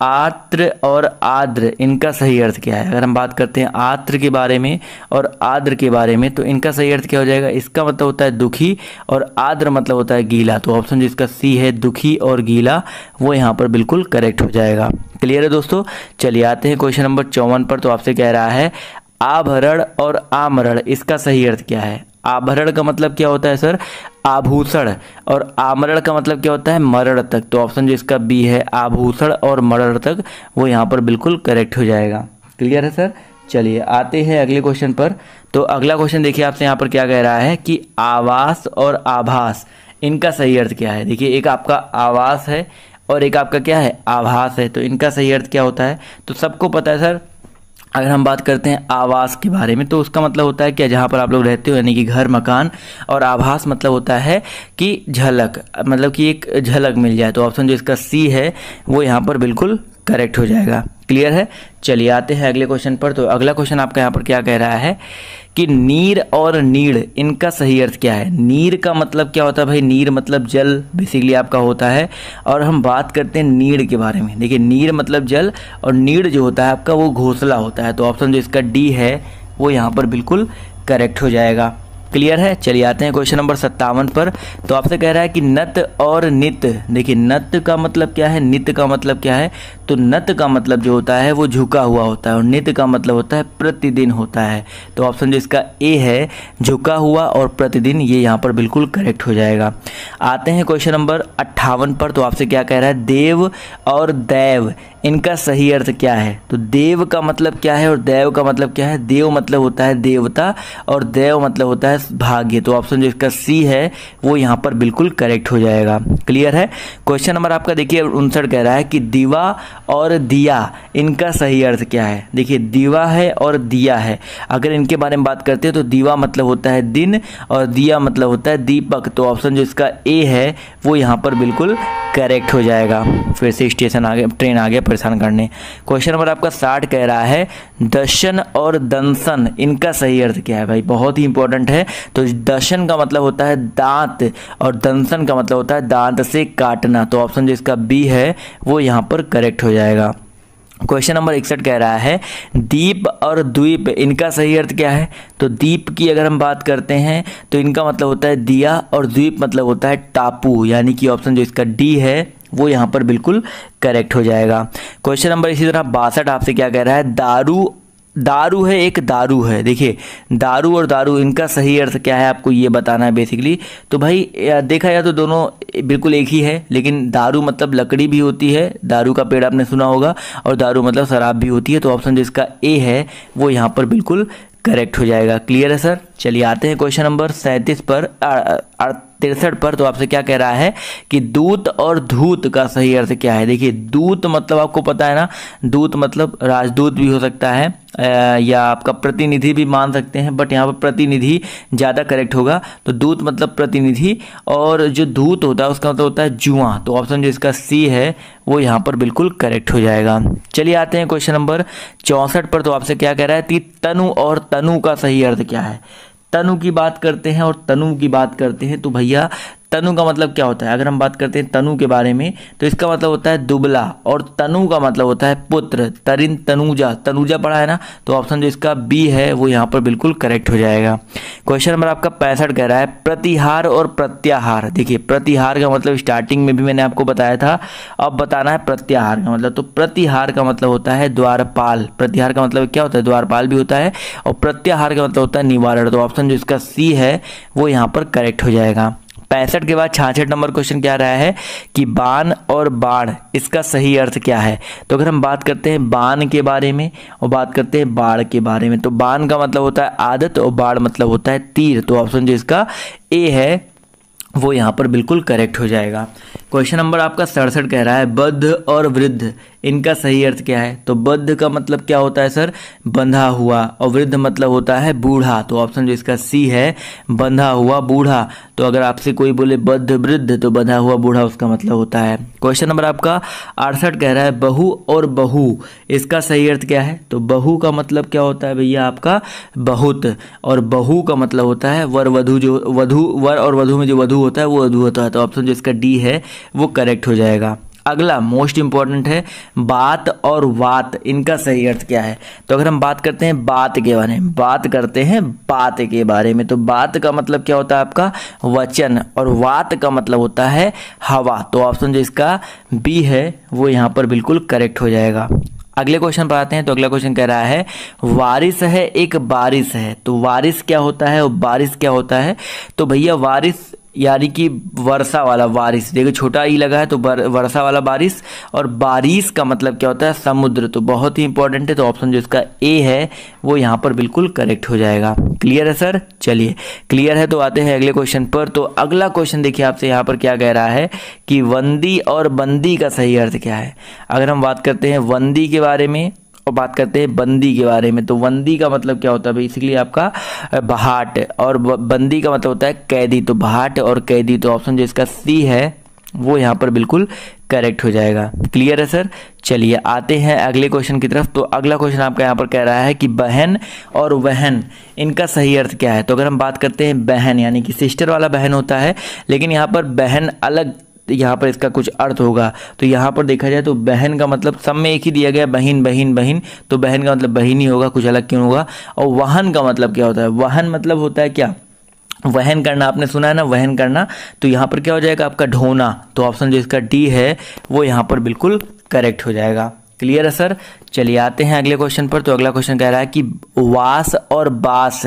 आत्र और आद्र इनका सही अर्थ क्या है अगर हम बात करते हैं आत्र के बारे में और आद्र के बारे में तो इनका सही अर्थ क्या हो जाएगा इसका मतलब होता है दुखी और आद्र मतलब होता है गीला तो ऑप्शन जो इसका सी है दुखी और गीला वो यहाँ पर बिल्कुल करेक्ट हो जाएगा क्लियर है दोस्तों चलिए आते हैं क्वेश्चन नंबर चौवन पर तो आपसे कह रहा है आभरण और आमरण इसका सही अर्थ क्या है आभरण का मतलब क्या होता है सर आभूषण और आमरण का मतलब क्या होता है मरण तक तो ऑप्शन जो इसका बी है आभूषण और मरण तक वो यहाँ पर बिल्कुल करेक्ट हो जाएगा क्लियर है सर चलिए आते हैं अगले क्वेश्चन पर तो अगला क्वेश्चन देखिए आपसे यहाँ पर क्या कह रहा है कि आवास और आभास इनका सही अर्थ क्या है देखिए एक आपका आवास है और एक आपका क्या है आभास है तो इनका सही अर्थ क्या होता है तो सबको पता है सर अगर हम बात करते हैं आवास के बारे में तो उसका मतलब होता है क्या जहाँ पर आप लोग रहते हो यानी कि घर मकान और आभास मतलब होता है कि झलक मतलब कि एक झलक मिल जाए तो ऑप्शन जो इसका सी है वो यहाँ पर बिल्कुल करेक्ट हो जाएगा क्लियर है चलिए आते हैं अगले क्वेश्चन पर तो अगला क्वेश्चन आपका यहाँ पर क्या कह रहा है कि नीर और नीड़ इनका सही अर्थ क्या है नीर का मतलब क्या होता है भाई नीर मतलब जल बेसिकली आपका होता है और हम बात करते हैं नीड़ के बारे में देखिए नीर मतलब जल और नीड़ जो होता है आपका वो घोंसला होता है तो ऑप्शन जो इसका डी है वो यहाँ पर बिल्कुल करेक्ट हो जाएगा क्लियर है चलिए आते हैं क्वेश्चन नंबर सत्तावन पर तो आपसे कह रहा है कि नत और नित देखिए नत का मतलब क्या है नित का मतलब क्या है तो नत का मतलब जो होता है वो झुका हुआ होता है और नित का मतलब होता है प्रतिदिन होता है तो ऑप्शन जो इसका ए है झुका हुआ और प्रतिदिन ये यहाँ पर बिल्कुल करेक्ट हो जाएगा आते हैं क्वेश्चन नंबर अट्ठावन पर तो आपसे क्या कह रहा है देव और दैव इनका सही अर्थ क्या है तो देव का मतलब क्या है और देव का मतलब क्या है देव मतलब होता है देवता और देव मतलब होता है भाग्य तो ऑप्शन जो इसका सी है वो यहाँ पर बिल्कुल करेक्ट हो जाएगा क्लियर है क्वेश्चन नंबर आपका देखिए उनसठ कह रहा है कि दीवा और दिया इनका सही अर्थ क्या है देखिए दीवा है और दिया है अगर इनके बारे में बात करते हैं तो दीवा मतलब होता है दिन और दिया मतलब होता है दीपक तो ऑप्शन जो इसका ए है वो यहाँ पर बिल्कुल करेक्ट हो जाएगा फिर से स्टेशन आगे ट्रेन आगे पर परेशान करने क्वेश्चन नंबर आपका साठ कह रहा है दर्शन और दंशन इनका सही अर्थ क्या है भाई बहुत ही इंपॉर्टेंट है तो दर्शन का मतलब होता है दांत और दंशन का मतलब होता है दांत से काटना तो ऑप्शन जो इसका बी है वो यहाँ पर करेक्ट हो जाएगा क्वेश्चन नंबर इकसठ कह रहा है दीप और द्वीप इनका सही अर्थ क्या है तो दीप की अगर हम बात करते हैं तो इनका मतलब होता है दिया और द्वीप मतलब होता है टापू यानी कि ऑप्शन जो इसका डी है वो यहाँ पर बिल्कुल करेक्ट हो जाएगा क्वेश्चन नंबर इसी तरह बासठ आपसे क्या कह रहा है दारू दारू है एक दारू है देखिए दारू और दारू इनका सही अर्थ क्या है आपको ये बताना है बेसिकली तो भाई देखा जाए तो दोनों बिल्कुल एक ही है लेकिन दारू मतलब लकड़ी भी होती है दारू का पेड़ आपने सुना होगा और दारू मतलब शराब भी होती है तो ऑप्शन जिसका ए है वो यहाँ पर बिल्कुल करेक्ट हो जाएगा क्लियर है सर चलिए आते हैं क्वेश्चन नंबर सैंतीस पर आ, आ, आ, तिरसठ पर तो आपसे क्या कह रहा है कि दूत और धूत का सही अर्थ क्या है देखिए दूत मतलब आपको पता है ना दूत मतलब राजदूत भी हो सकता है या आपका प्रतिनिधि भी मान सकते हैं बट यहाँ पर प्रतिनिधि ज़्यादा करेक्ट होगा तो दूत मतलब प्रतिनिधि और जो दूत होता है उसका मतलब होता है जुआ तो ऑप्शन जो इसका सी है वो यहाँ पर बिल्कुल करेक्ट हो जाएगा चलिए आते हैं क्वेश्चन नंबर चौंसठ पर तो आपसे क्या कह रहा है कि तनु और तनु का सही अर्थ क्या है तनु की बात करते हैं और तनु की बात करते हैं तो भैया तनु का मतलब क्या होता है अगर हम बात करते हैं तनु के बारे में तो इसका मतलब होता है दुबला और तनु का मतलब होता है पुत्र तरिन तनुजा तनुजा पढ़ा है ना तो ऑप्शन जो इसका बी है वो यहाँ पर बिल्कुल करेक्ट हो जाएगा क्वेश्चन नंबर आपका पैंसठ कह रहा है प्रतिहार और प्रत्याहार देखिए प्रतिहार का मतलब स्टार्टिंग में भी मैंने आपको बताया था अब बताना है प्रत्याहार का मतलब तो प्रतिहार का मतलब होता है द्वारपाल प्रतिहार का मतलब क्या होता है द्वारपाल भी होता है और प्रत्याहार का मतलब होता है निवारण तो ऑप्शन जो इसका सी है वो यहाँ पर करेक्ट हो जाएगा पैंसठ के बाद छाछठ नंबर क्वेश्चन क्या रहा है कि बान और बाढ़ इसका सही अर्थ क्या है तो अगर हम बात करते हैं बान के बारे में और बात करते हैं बाढ़ के बारे में तो बान का मतलब होता है आदत और बाढ़ मतलब होता है तीर तो ऑप्शन जो इसका ए है वो यहाँ पर बिल्कुल करेक्ट हो जाएगा क्वेश्चन नंबर आपका सड़सठ कह रहा है बद्ध और वृद्ध इनका सही अर्थ क्या है तो बद्ध का मतलब क्या होता है सर बंधा हुआ और वृद्ध मतलब होता है बूढ़ा तो ऑप्शन जो इसका सी है बंधा हुआ बूढ़ा तो अगर आपसे कोई बोले बद्ध वृद्ध तो बंधा हुआ बूढ़ा उसका मतलब होता है क्वेश्चन नंबर आपका अड़सठ कह रहा है बहु और बहु इसका सही अर्थ क्या है तो बहु का मतलब क्या होता है भैया आपका बहुत और बहु का मतलब होता है वर वधु जो वधु वर और वधु में जो वधु होता है वो वधु होता है तो ऑप्शन जो इसका डी है वो करेक्ट हो जाएगा अगला मोस्ट इंपॉर्टेंट है बात और वात इनका सही अर्थ क्या है तो अगर हम बात करते हैं बात के बारे में बात करते हैं बात के बारे में तो बात का मतलब क्या होता है आपका वचन और वात का मतलब होता है हवा तो ऑप्शन जो इसका बी है वो यहाँ पर बिल्कुल करेक्ट हो जाएगा अगले क्वेश्चन पर आते हैं तो अगला क्वेश्चन कह रहा है वारिस है एक बारिश है तो वारिस क्या होता है और बारिश क्या होता है तो भैया वारिस यानी कि वर्षा वाला बारिश देखो छोटा ई लगा है तो वर्षा वाला बारिश और बारिश का मतलब क्या होता है समुद्र तो बहुत ही इंपॉर्टेंट है तो ऑप्शन जो इसका ए है वो यहाँ पर बिल्कुल करेक्ट हो जाएगा क्लियर है सर चलिए क्लियर है तो आते हैं अगले क्वेश्चन पर तो अगला क्वेश्चन देखिए आपसे यहाँ पर क्या कह रहा है कि वंदी और बंदी का सही अर्थ क्या है अगर हम बात करते हैं वंदी के बारे में और बात करते हैं बंदी के बारे में तो बंदी का मतलब क्या होता है बेसिकली आपका बहाट और बंदी का मतलब होता है कैदी तो बहाट और कैदी तो ऑप्शन जो इसका सी है वो यहाँ पर बिल्कुल करेक्ट हो जाएगा क्लियर है सर चलिए आते हैं अगले क्वेश्चन की तरफ तो अगला क्वेश्चन आपका यहाँ पर कह रहा है कि बहन और वहन इनका सही अर्थ क्या है तो अगर हम बात करते हैं बहन यानी कि सिस्टर वाला बहन होता है लेकिन यहाँ पर बहन अलग यहाँ पर इसका कुछ अर्थ होगा तो यहाँ पर देखा जाए तो बहन का मतलब सब में एक ही दिया गया बहन बहन बहन तो बहन का मतलब बहन ही होगा कुछ अलग क्यों होगा और वाहन का मतलब क्या होता है वाहन मतलब होता है क्या वहन करना आपने सुना है ना वहन करना तो यहाँ पर क्या हो जाएगा आपका ढोना तो ऑप्शन जो इसका डी है वो यहाँ पर बिल्कुल करेक्ट हो जाएगा क्लियर है सर चलिए आते हैं अगले क्वेश्चन पर तो अगला क्वेश्चन कह रहा है कि वास और बास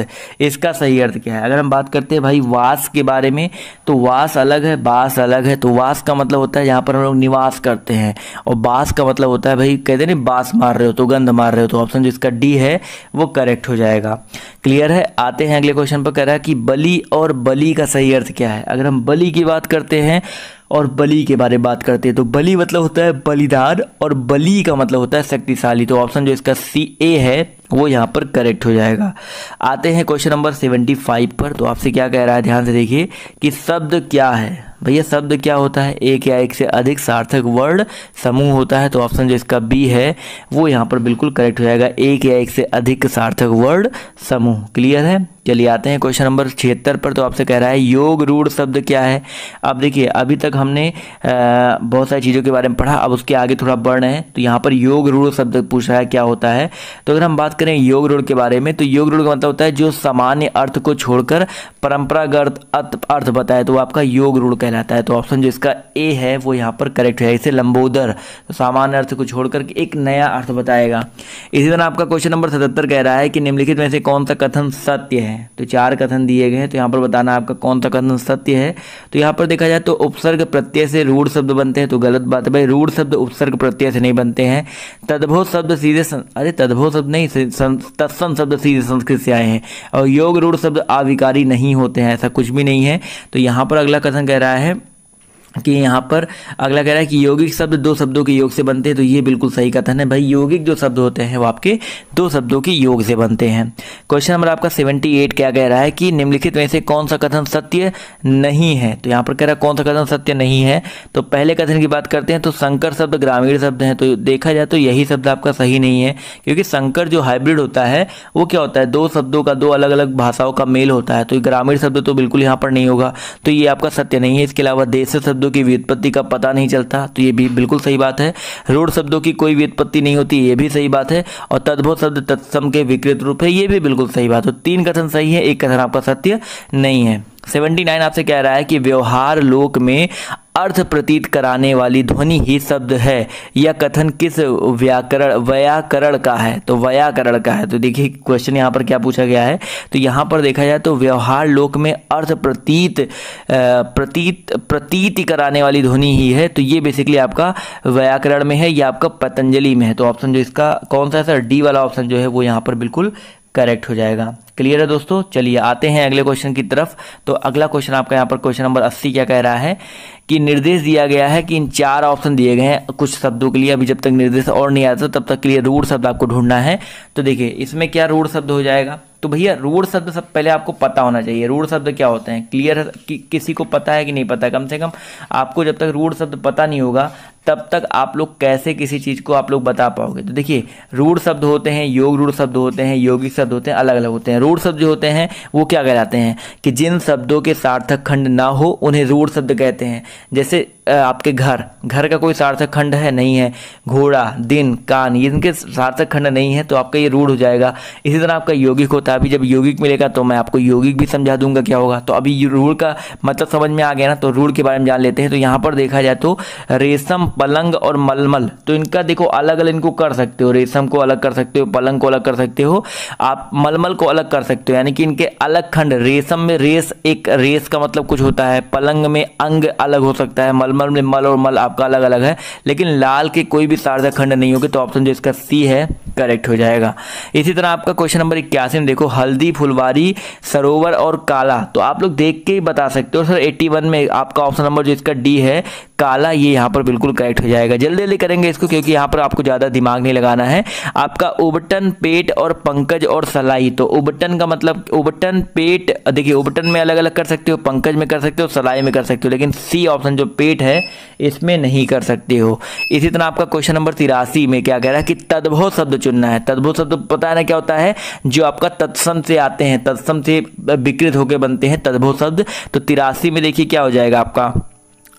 इसका सही अर्थ क्या है अगर हम बात करते हैं भाई वास के बारे में तो वास अलग है बास अलग है तो वास का मतलब होता है यहाँ पर हम लोग निवास करते हैं और बास का मतलब होता है भाई कहते हैं बास मार रहे हो तो गंध मार रहे हो तो ऑप्शन जो इसका डी है वो करेक्ट हो जाएगा क्लियर है आते हैं अगले क्वेश्चन पर कह रहा है कि बली और बली का सही अर्थ क्या है अगर हम बली की बात करते हैं और बली के बारे में बात करते हैं तो बली मतलब होता है बलिदार और बली का मतलब होता है शक्तिशाली तो ऑप्शन जो इसका सी ए है वो यहाँ पर करेक्ट हो जाएगा आते हैं क्वेश्चन नंबर सेवेंटी फाइव पर तो आपसे क्या कह रहा है ध्यान से देखिए कि शब्द क्या है भैया शब्द क्या होता है एक या एक से अधिक सार्थक वर्ड समूह होता है तो ऑप्शन जो इसका बी है वो यहाँ पर बिल्कुल करेक्ट हो जाएगा एक या एक से अधिक सार्थक वर्ड समूह क्लियर है चलिए आते हैं क्वेश्चन नंबर छिहत्तर पर तो आपसे कह रहा है योग रूढ़ शब्द क्या है अब देखिए अभी तक हमने बहुत सारी चीज़ों के बारे में पढ़ा अब उसके आगे थोड़ा बढ़ है तो यहाँ पर योग रूढ़ शब्द पूछ रहा है क्या होता है तो अगर हम बात करें योग रूढ़ के बारे में तो योग रूढ़ का मतलब होता है जो सामान्य अर्थ को छोड़कर परंपरागत अर्थ बताए तो आपका योग रूढ़ का कहलाता है तो ऑप्शन जो इसका ए है वो यहाँ पर करेक्ट है इसे लंबोदर तो सामान्य अर्थ को छोड़कर एक नया अर्थ बताएगा इसी तरह आपका क्वेश्चन नंबर सतहत्तर कह रहा है कि निम्नलिखित में से कौन सा कथन सत्य है तो चार कथन दिए गए हैं तो यहाँ पर बताना आपका कौन सा कथन सत्य है तो यहाँ पर देखा जाए तो उपसर्ग प्रत्यय से रूढ़ शब्द बनते हैं तो गलत बात है भाई रूढ़ शब्द उपसर्ग प्रत्यय से नहीं बनते हैं तद्भव शब्द सीधे अरे तद्भव शब्द नहीं तत्सम शब्द सीधे संस्कृत से आए हैं और योग रूढ़ शब्द आविकारी नहीं होते हैं ऐसा कुछ भी नहीं है तो यहाँ पर अगला कथन कह रहा है साहेब कि यहाँ पर अगला कह रहा है कि यौगिक शब्द दो शब्दों के योग से बनते हैं तो ये बिल्कुल सही कथन है भाई यौगिक जो शब्द होते हैं वो आपके दो शब्दों के योग से बनते हैं क्वेश्चन नंबर आपका सेवेंटी एट क्या कह रहा है कि निम्नलिखित में से कौन सा कथन सत्य नहीं है तो यहाँ पर कह रहा है कौन सा कथन सत्य नहीं है तो पहले कथन की बात करते हैं तो शंकर शब्द ग्रामीण शब्द हैं तो देखा जाए तो यही शब्द आपका सही नहीं है क्योंकि शंकर जो हाइब्रिड होता है वो क्या होता है दो शब्दों का दो अलग अलग भाषाओं का मेल होता है तो ग्रामीण शब्द तो बिल्कुल यहाँ पर नहीं होगा तो ये आपका सत्य नहीं है इसके अलावा देश शब्द शब्दों की व्युत्पत्ति का पता नहीं चलता तो ये भी बिल्कुल सही बात है रूढ़ शब्दों की कोई व्युत्पत्ति नहीं होती ये भी सही बात है और तद्भुत शब्द तत्सम के विकृत रूप है ये भी बिल्कुल सही बात है तो तीन कथन सही है एक कथन आपका सत्य नहीं है सेवेंटी नाइन आपसे कह रहा है कि व्यवहार लोक में अर्थ प्रतीत कराने वाली ध्वनि ही शब्द है यह कथन किस व्याकरण व्याकरण का है तो व्याकरण का है तो देखिए क्वेश्चन यहाँ पर क्या पूछा गया है तो यहाँ पर देखा जाए तो व्यवहार लोक में अर्थ प्रतीत प्रतीत प्रतीति कराने वाली ध्वनि ही है तो ये बेसिकली आपका व्याकरण में है या आपका पतंजलि में है तो ऑप्शन जो इसका कौन सा है सर डी वाला ऑप्शन जो है वो यहाँ पर बिल्कुल करेक्ट हो जाएगा क्लियर है दोस्तों चलिए आते हैं अगले क्वेश्चन की तरफ तो अगला क्वेश्चन आपका यहाँ पर क्वेश्चन नंबर अस्सी क्या कह रहा है कि निर्देश दिया गया है कि इन चार ऑप्शन दिए गए हैं कुछ शब्दों के लिए अभी जब तक निर्देश और नहीं आता तब तक के लिए रूढ़ शब्द आपको ढूंढना है तो देखिए इसमें क्या रूढ़ शब्द हो जाएगा तो भैया रूढ़ शब्द सब पहले आपको पता होना चाहिए रूढ़ शब्द क्या होते हैं क्लियर कि, किसी को पता है कि नहीं पता कम से कम आपको जब तक रूढ़ शब्द पता नहीं होगा तब तक आप लोग कैसे किसी चीज़ को आप लोग बता पाओगे तो देखिए रूढ़ शब्द होते हैं योग रूढ़ शब्द होते हैं योगिक शब्द होते हैं अलग अलग होते हैं रूढ़ शब्द जो होते हैं वो क्या कहलाते हैं कि जिन शब्दों के सार्थक खंड ना हो उन्हें रूढ़ शब्द कहते हैं जैसे आपके घर घर का कोई सार्थक खंड है नहीं है घोड़ा दिन कान ये इनके सार्थक खंड नहीं है तो आपका ये रूढ़ हो जाएगा इसी तरह आपका यौगिक होता है अभी जब यौगिक मिलेगा तो मैं आपको यौगिक भी समझा दूंगा क्या होगा तो अभी रूढ़ का मतलब समझ में आ गया ना तो रूढ़ के बारे में जान लेते हैं तो यहाँ पर देखा जाए तो रेशम पलंग और मलमल तो इनका देखो अलग अलग इनको कर सकते हो रेशम को अलग कर सकते हो पलंग को अलग कर सकते हो आप मलमल को अलग कर सकते हो यानी कि इनके अलग खंड रेशम में रेस एक रेस का मतलब कुछ होता है पलंग में अंग अलग हो सकता है मलमल मलमल निम्बल और मल आपका अलग अलग है लेकिन लाल के कोई भी सार्धक खंड नहीं होगी तो ऑप्शन जो इसका सी है करेक्ट हो जाएगा इसी तरह आपका क्वेश्चन नंबर इक्यासी में देखो हल्दी फुलवारी सरोवर और काला तो आप लोग देख के ही बता सकते हो सर 81 में आपका ऑप्शन नंबर जो इसका डी है काला ये यहाँ पर बिल्कुल करेक्ट हो जाएगा जल्दी जल्दी करेंगे इसको क्योंकि यहाँ पर आपको ज़्यादा दिमाग नहीं लगाना है आपका उबटन पेट और पंकज और सलाई तो उबटन का मतलब उबटन पेट देखिए उबटन में अलग अलग कर सकते हो पंकज में कर सकते हो सलाई में कर सकते हो लेकिन सी ऑप्शन जो पेट है इसमें नहीं कर सकते हो इसी तरह आपका क्वेश्चन नंबर तिरासी में क्या कह रहा है कि तद्भव शब्द चुनना है तद्भव शब्द पता है ना क्या होता है जो आपका तत्सम से आते हैं तत्सम से विकृत होकर बनते हैं तद्भव शब्द तो तिरासी में देखिए क्या हो जाएगा आपका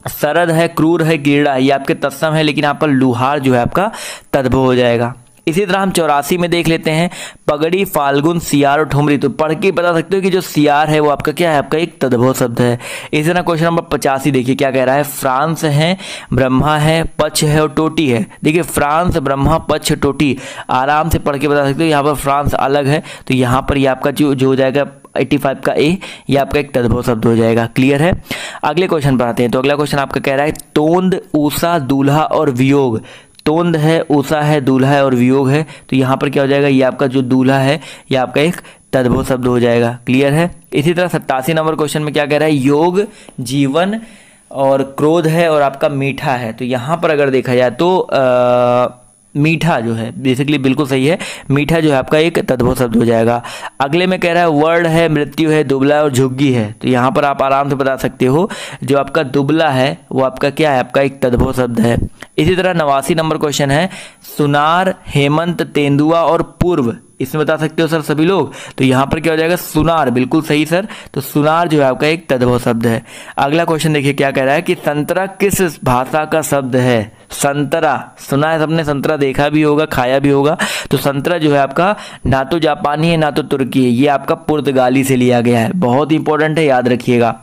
सरद है क्रूर है गिरड़ा है ये आपके तत्सम है लेकिन आपका लुहार जो है आपका तद्भ हो जाएगा इसी तरह हम चौरासी में देख लेते हैं पगड़ी फाल्गुन सियार और ठुमरी तो पढ़ के बता सकते हो कि जो सियार है वो आपका क्या है आपका एक तद्भव शब्द है इसी तरह क्वेश्चन नंबर पचासी देखिए क्या कह रहा है फ्रांस है ब्रह्मा है पक्ष है और टोटी है देखिए फ्रांस ब्रह्मा पक्ष टोटी आराम से पढ़ के बता सकते हो यहाँ पर फ्रांस अलग है तो यहाँ पर ये यह आपका जो जो हो जाएगा 85 का ए ये आपका एक तद्भव शब्द हो जाएगा क्लियर है अगले क्वेश्चन पर आते हैं तो अगला क्वेश्चन आपका कह रहा है तोंद ऊषा दूल्हा और वियोग तोंद है ऊषा है दूल्हा है और वियोग है तो यहाँ पर क्या हो जाएगा ये आपका जो दूल्हा है ये आपका एक तद्भव शब्द हो जाएगा क्लियर है इसी तरह सत्तासी नंबर क्वेश्चन में क्या कह रहा है योग जीवन और क्रोध है और आपका मीठा है तो यहाँ पर अगर देखा जाए तो आ, मीठा जो है बेसिकली बिल्कुल सही है मीठा जो है आपका एक तद्भव शब्द हो जाएगा अगले में कह रहा है वर्ड है मृत्यु है दुबला और झुग्गी है तो यहाँ पर आप आराम से बता सकते हो जो आपका दुबला है वो आपका क्या है आपका एक तद्भव शब्द है इसी तरह नवासी नंबर क्वेश्चन है सुनार हेमंत तेंदुआ और पूर्व इसमें बता सकते हो सर सभी लोग तो यहाँ पर क्या हो जाएगा सुनार बिल्कुल सही सर तो सुनार जो है आपका एक तद्भव शब्द है अगला क्वेश्चन देखिए क्या कह रहा है कि संतरा किस भाषा का शब्द है संतरा सुना है सबने संतरा देखा भी होगा खाया भी होगा तो संतरा जो है आपका ना तो जापानी है ना तो तुर्की है ये आपका पुर्तगाली से लिया गया है बहुत इंपॉर्टेंट है याद रखिएगा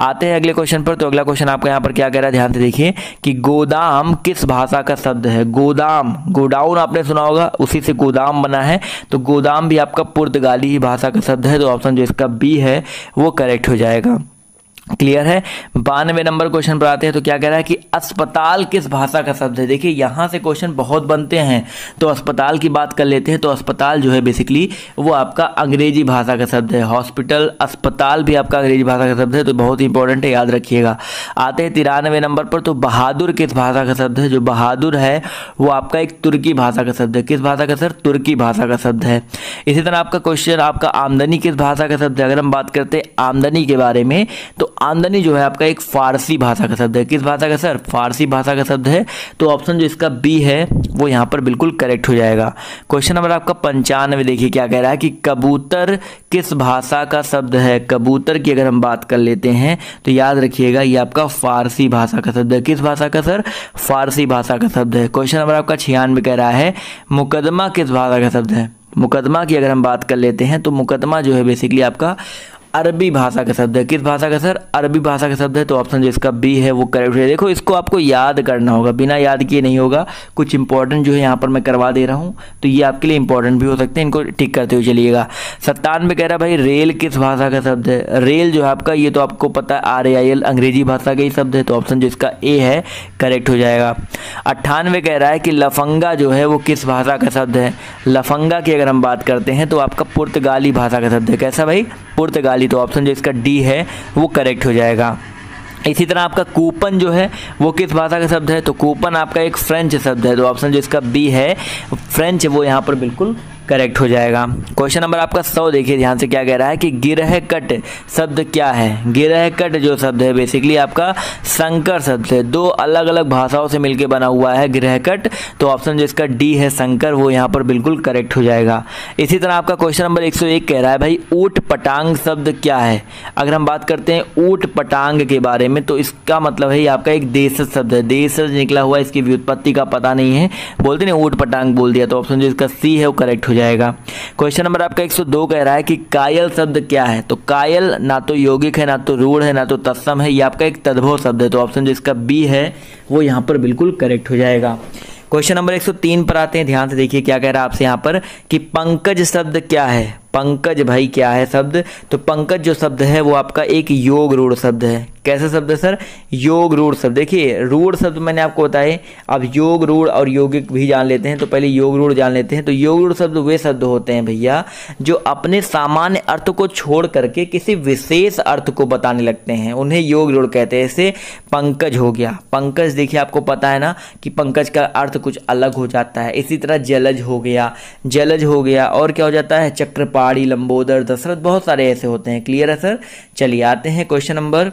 आते हैं अगले क्वेश्चन पर तो अगला क्वेश्चन आपका यहाँ पर क्या कह रहा है ध्यान से देखिए कि गोदाम किस भाषा का शब्द है गोदाम गोडाउन आपने सुना होगा उसी से गोदाम बना है तो गोदाम भी आपका पुर्तगाली ही भाषा का शब्द है तो ऑप्शन जो इसका बी है वो करेक्ट हो जाएगा क्लियर है बानवे नंबर क्वेश्चन पर आते हैं तो क्या कह रहा है कि अस्पताल किस भाषा का शब्द है देखिए यहाँ से क्वेश्चन बहुत बनते हैं तो अस्पताल की बात कर लेते हैं तो अस्पताल जो है बेसिकली वो आपका अंग्रेजी भाषा का शब्द है हॉस्पिटल अस्पताल भी आपका अंग्रेजी भाषा का शब्द है तो बहुत ही इंपॉर्टेंट है याद रखिएगा आते हैं तिरानवे नंबर पर तो बहादुर किस भाषा का शब्द है जो बहादुर है वो आपका एक तुर्की भाषा का शब्द है किस भाषा का सर तुर्की भाषा का शब्द है इसी तरह आपका क्वेश्चन आपका आमदनी किस भाषा का शब्द है अगर हम बात करते हैं आमदनी के बारे में तो आमदनी जो है आपका एक फारसी भाषा का शब्द है किस भाषा का सर फारसी भाषा का शब्द है तो ऑप्शन जो इसका बी है वो यहाँ पर बिल्कुल करेक्ट हो जाएगा क्वेश्चन नंबर आपका पंचानवे देखिए क्या कह रहा है कि कबूतर किस भाषा का शब्द है कबूतर की अगर हम बात कर लेते हैं तो याद रखिएगा ये आपका फारसी भाषा का शब्द है किस भाषा का सर फारसी भाषा का शब्द है क्वेश्चन नंबर आपका छियानवे कह रहा है मुकदमा किस भाषा का शब्द है मुकदमा की अगर हम बात कर लेते हैं तो मुकदमा जो है बेसिकली आपका अरबी भाषा का शब्द है किस भाषा का सर अरबी भाषा का शब्द है तो ऑप्शन जो इसका बी है वो करेक्ट है देखो इसको आपको याद करना होगा बिना याद किए नहीं होगा कुछ इंपॉर्टेंट जो है यहाँ पर मैं करवा दे रहा हूँ तो ये आपके लिए इंपॉर्टेंट भी हो सकते हैं इनको टिक करते हुए चलिएगा सत्तानवे कह रहा भाई रेल किस भाषा का शब्द है रेल जो है आपका ये तो आपको पता है आर ए आई एल अंग्रेजी भाषा का ही शब्द है तो ऑप्शन जो इसका ए है करेक्ट हो जाएगा अट्ठानवे कह रहा है कि लफंगा जो है वो किस भाषा का शब्द है लफंगा की अगर हम बात करते हैं तो आपका पुर्तगाली भाषा का शब्द है कैसा भाई पुर्तगाली तो ऑप्शन जो इसका डी है वो करेक्ट हो जाएगा इसी तरह आपका कूपन जो है वो किस भाषा का शब्द है तो कूपन आपका एक फ्रेंच शब्द है तो ऑप्शन जो इसका बी है फ्रेंच वो यहाँ पर बिल्कुल करेक्ट हो जाएगा क्वेश्चन नंबर आपका सौ देखिए ध्यान से क्या कह रहा है कि गिरह कट शब्द क्या है गिरह कट जो शब्द है बेसिकली आपका संकर शब्द है दो अलग अलग भाषाओं से मिलकर बना हुआ है गिरह कट तो ऑप्शन जो इसका डी है संकर वो यहाँ पर बिल्कुल करेक्ट हो जाएगा इसी तरह आपका क्वेश्चन नंबर एक कह रहा है भाई ऊट पटांग शब्द क्या है अगर हम बात करते हैं ऊट पटांग के बारे में तो इसका मतलब है आपका एक देश शब्द है देश निकला हुआ इसकी व्युत्पत्ति का पता नहीं है बोलते ना ऊट पटांग बोल दिया तो ऑप्शन जो इसका सी है वो करेक्ट हो जाएगा क्वेश्चन नंबर आपका 102 कह रहा है कि कायल शब्द क्या है तो कायल ना तो यौगिक है ना तो रूढ़ है ना तो तत्सम है या आपका एक तद्भव शब्द है तो ऑप्शन जो इसका बी है वो यहाँ पर बिल्कुल करेक्ट हो जाएगा क्वेश्चन नंबर 103 पर आते हैं ध्यान से देखिए क्या कह रहा है आपसे यहाँ पर कि पंकज शब्द क्या है पंकज भाई क्या है शब्द तो पंकज जो शब्द है वो आपका एक योग रूढ़ शब्द है कैसा शब्द है सर योग रूढ़ शब्द देखिए रूढ़ शब्द मैंने आपको बताए अब योग रूढ़ और योगिक भी जान लेते हैं तो पहले योग रूढ़ जान लेते हैं तो योग रूढ़ शब्द वे शब्द होते हैं भैया जो अपने सामान्य अर्थ को छोड़ करके किसी विशेष अर्थ को बताने लगते हैं उन्हें योग रूढ़ कहते हैं ऐसे पंकज हो गया पंकज देखिए आपको पता है ना कि पंकज का अर्थ कुछ अलग हो जाता है इसी तरह जलज हो गया जलज हो गया और क्या हो जाता है चक्रपात पहाड़ी लंबोदर दशरथ बहुत सारे ऐसे होते हैं क्लियर है सर चलिए आते हैं क्वेश्चन नंबर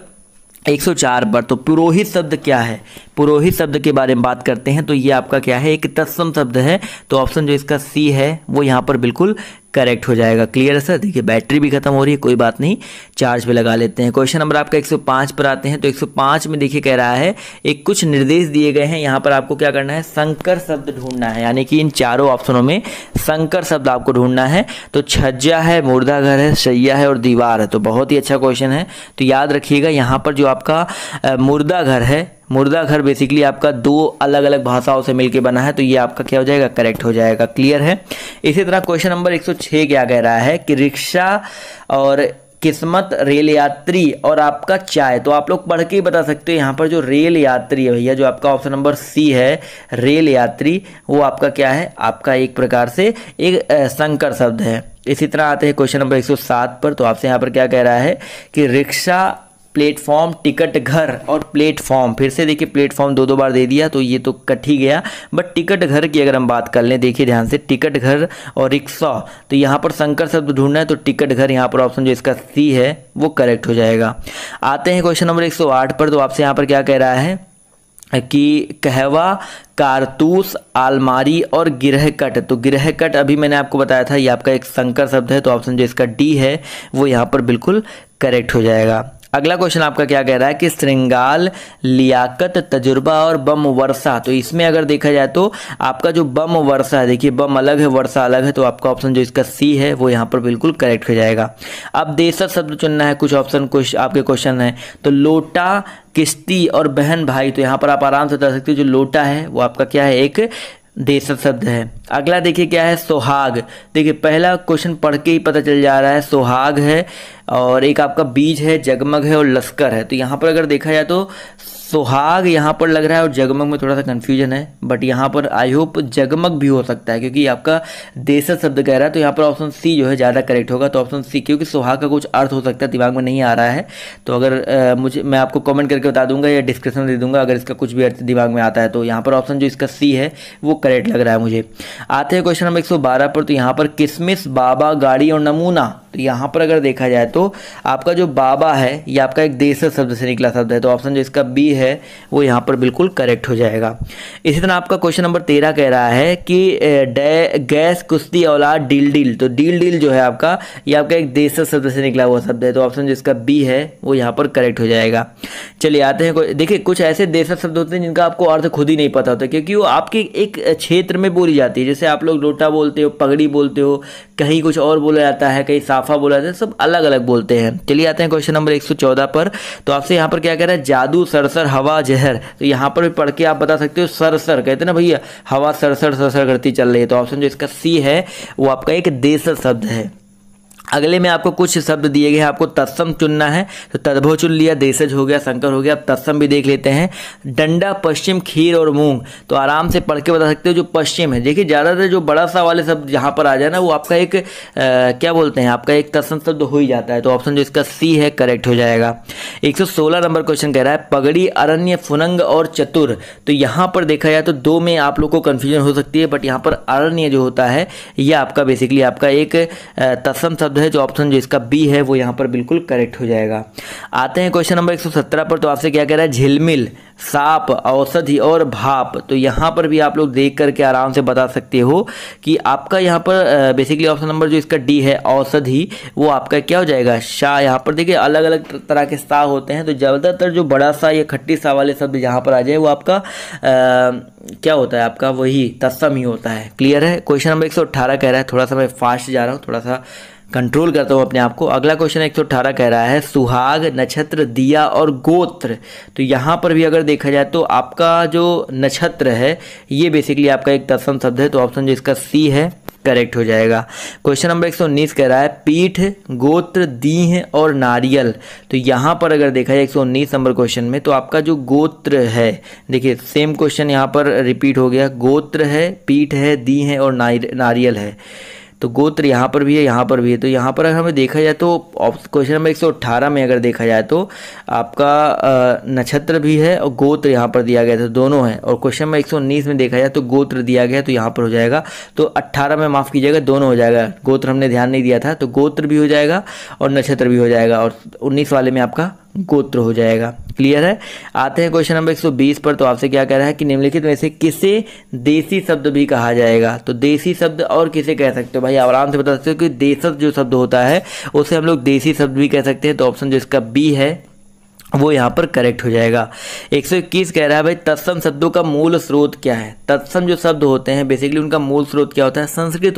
104 पर तो पुरोहित शब्द क्या है पुरोहित शब्द के बारे में बात करते हैं तो ये आपका क्या है एक तत्सम शब्द है तो ऑप्शन जो इसका सी है वो यहाँ पर बिल्कुल करेक्ट हो जाएगा क्लियर है सर देखिए बैटरी भी खत्म हो रही है कोई बात नहीं चार्ज पे लगा लेते हैं क्वेश्चन नंबर आपका 105 पर आते हैं तो 105 में देखिए कह रहा है एक कुछ निर्देश दिए गए हैं यहाँ पर आपको क्या करना है संकर शब्द ढूंढना है यानी कि इन चारों ऑप्शनों में संकर शब्द आपको ढूंढना है तो छज्जा है मुर्दा घर है सैया है और दीवार है तो बहुत ही अच्छा क्वेश्चन है तो याद रखिएगा यहाँ पर जो आपका मुर्दा घर है मुर्दा घर बेसिकली आपका दो अलग अलग भाषाओं से मिलकर बना है तो ये आपका क्या हो जाएगा करेक्ट हो जाएगा क्लियर है इसी तरह क्वेश्चन नंबर 106 क्या कह रहा है कि रिक्शा और किस्मत रेल यात्री और आपका चाय तो आप लोग पढ़ के ही बता सकते हो यहाँ पर जो रेल यात्री है भैया जो आपका ऑप्शन नंबर सी है रेल यात्री वो आपका क्या है आपका एक प्रकार से एक संकर शब्द है इसी तरह आते हैं क्वेश्चन नंबर 107 पर तो आपसे यहाँ पर क्या कह रहा है कि रिक्शा प्लेटफॉर्म टिकट घर और प्लेटफॉर्म फिर से देखिए प्लेटफॉर्म दो दो बार दे दिया तो ये तो कट ही गया बट टिकट घर की अगर हम बात कर लें देखिए ध्यान से टिकट घर और रिक्शा तो यहाँ पर संकर शब्द ढूंढना है तो टिकट घर यहाँ पर ऑप्शन जो इसका सी है वो करेक्ट हो जाएगा आते हैं क्वेश्चन नंबर एक पर तो आपसे यहाँ पर क्या कह रहा है कि कहवा कारतूस आलमारी और गिरहकट तो गिरहकट अभी मैंने आपको बताया था ये आपका एक संकर शब्द है तो ऑप्शन जो इसका डी है वो यहाँ पर बिल्कुल करेक्ट हो जाएगा अगला क्वेश्चन आपका क्या कह रहा है कि श्रृंगाल लियाकत तजुर्बा और बम वर्षा तो इसमें अगर देखा जाए तो आपका जो बम वर्षा है देखिए बम अलग है वर्षा अलग है तो आपका ऑप्शन जो इसका सी है वो यहाँ पर बिल्कुल करेक्ट हो जाएगा अब देशर शब्द चुनना है कुछ ऑप्शन कुछ आपके क्वेश्चन है तो लोटा किश्ती और बहन भाई तो यहाँ पर आप आराम से बता सकते हो जो लोटा है वो आपका क्या है एक देशर शब्द है अगला देखिए क्या है सोहाग देखिए पहला क्वेश्चन पढ़ के ही पता चल जा रहा है सोहाग है और एक आपका बीज है जगमग है और लश्कर है तो यहाँ पर अगर देखा जाए तो सुहाग यहाँ पर लग रहा है और जगमग में थोड़ा सा कन्फ्यूजन है बट यहाँ पर आई होप जगमग भी हो सकता है क्योंकि आपका देसर शब्द कह रहा है तो यहाँ पर ऑप्शन सी जो है ज़्यादा करेक्ट होगा तो ऑप्शन सी क्योंकि सुहाग का कुछ अर्थ हो सकता है दिमाग में नहीं आ रहा है तो अगर आ, मुझे मैं आपको कमेंट करके बता दूंगा या डिस्क्रिप्शन दे दूंगा अगर इसका कुछ भी अर्थ दिमाग में आता है तो यहाँ पर ऑप्शन जो इसका सी है वो करेक्ट लग रहा है मुझे आते हैं क्वेश्चन नंबर एक पर तो यहाँ पर किसमिस बाबा गाड़ी और नमूना तो यहाँ पर अगर देखा जाए तो आपका जो बाबा है ये आपका एक देश शब्द से निकला शब्द है तो ऑप्शन जो इसका बी है वो यहाँ पर बिल्कुल करेक्ट हो जाएगा इसी तरह आपका क्वेश्चन नंबर तेरह कह रहा है कि गैस कुश्ती औलाद डील डील तो डील डील जो है आपका ये आपका एक देश शब्द से निकला हुआ शब्द है तो ऑप्शन जो इसका बी है वो यहाँ पर करेक्ट हो जाएगा चलिए आते हैं देखिए कुछ ऐसे देश शब्द होते हैं जिनका आपको अर्थ खुद ही नहीं पता होता क्योंकि वो आपके एक क्षेत्र में बोली जाती है जैसे आप लोग लोटा बोलते हो पगड़ी बोलते हो कहीं कुछ और बोला जाता है कहीं लिफाफा बोला जाता है सब अलग अलग बोलते हैं चलिए आते हैं क्वेश्चन नंबर 114 पर तो आपसे यहाँ पर क्या कह रहा है जादू सरसर हवा जहर तो यहाँ पर भी पढ़ के आप बता सकते हो सरसर कहते हैं ना भैया हवा सरसर सरसर करती चल रही है तो ऑप्शन जो इसका सी है वो आपका एक देसर शब्द है अगले में आपको कुछ शब्द दिए गए हैं आपको तत्सम चुनना है तो तद्भव चुन लिया देशज हो गया शंकर हो गया अब तत्सम भी देख लेते हैं डंडा पश्चिम खीर और मूंग तो आराम से पढ़ के बता सकते हो जो पश्चिम है देखिए ज़्यादातर जो बड़ा सा वाले शब्द जहाँ पर आ जाए ना वो आपका एक आ, क्या बोलते हैं आपका एक तत्सम शब्द हो ही जाता है तो ऑप्शन जो इसका सी है करेक्ट हो जाएगा एक नंबर क्वेश्चन कह रहा है पगड़ी अरण्य फुनंग और चतुर तो यहाँ पर देखा जाए तो दो में आप लोग को कन्फ्यूजन हो सकती है बट यहाँ पर अरण्य जो होता है यह आपका बेसिकली आपका एक तत्सम शब्द शब्द है जो ऑप्शन जो इसका बी है वो यहाँ पर बिल्कुल करेक्ट हो जाएगा आते हैं क्वेश्चन नंबर 117 पर तो आपसे क्या कह रहा है झिलमिल साप औषधि और भाप तो यहाँ पर भी आप लोग देख करके आराम से बता सकते हो कि आपका यहाँ पर बेसिकली ऑप्शन नंबर जो इसका डी है औषधि वो आपका क्या हो जाएगा शाह यहाँ पर देखिए अलग अलग तरह के सा होते हैं तो ज़्यादातर जो बड़ा सा या खट्टी सा वाले शब्द यहाँ पर आ जाए वो आपका आ, क्या होता है आपका वही तस्सम ही होता है क्लियर है क्वेश्चन नंबर एक कह रहा है थोड़ा सा मैं फास्ट जा रहा हूँ थोड़ा सा कंट्रोल करता हूँ अपने आप को अगला क्वेश्चन एक सौ अठारह कह रहा है सुहाग नक्षत्र दिया और गोत्र तो यहाँ पर भी अगर देखा जाए तो आपका जो नक्षत्र है ये बेसिकली आपका एक तत्सम शब्द है तो ऑप्शन जो इसका सी है करेक्ट हो जाएगा क्वेश्चन नंबर एक सौ उन्नीस कह रहा है पीठ गोत्र दीह और नारियल तो यहाँ पर अगर देखा जाए एक सौ उन्नीस नंबर क्वेश्चन में तो आपका जो गोत्र है देखिए सेम क्वेश्चन यहाँ पर रिपीट हो गया गोत्र है पीठ है दी है और नारियल है तो गोत्र यहाँ पर भी है यहाँ पर भी है तो यहाँ पर अगर हमें देखा जाए तो क्वेश्चन नंबर अट्ठारह में अगर देखा जाए तो आपका नक्षत्र भी है और गोत्र यहाँ पर दिया गया था दोनों है और क्वेश्चन नंबर उन्नीस में देखा जाए तो गोत्र दिया गया तो यहाँ पर हो जाएगा तो अट्ठारह में माफ़ कीजिएगा दोनों हो जाएगा गोत्र हमने ध्यान नहीं दिया था तो गोत्र भी हो जाएगा और नक्षत्र भी हो जाएगा और उन्नीस वाले में आपका गोत्र हो जाएगा क्लियर है आते हैं क्वेश्चन नंबर 120 पर तो आपसे क्या कह रहा है कि निम्नलिखित में से किसे देसी शब्द भी कहा जाएगा तो देसी शब्द और किसे कह सकते हो भाई आराम से बता सकते हो कि देश जो शब्द होता है उसे हम लोग देसी शब्द भी कह सकते हैं तो ऑप्शन जो इसका बी है वो यहाँ पर करेक्ट हो जाएगा एक सौ इक्कीस कह रहा है भाई तत्सम शब्दों का मूल स्रोत क्या है तत्सम जो शब्द होते हैं बेसिकली उनका मूल स्रोत क्या होता है संस्कृत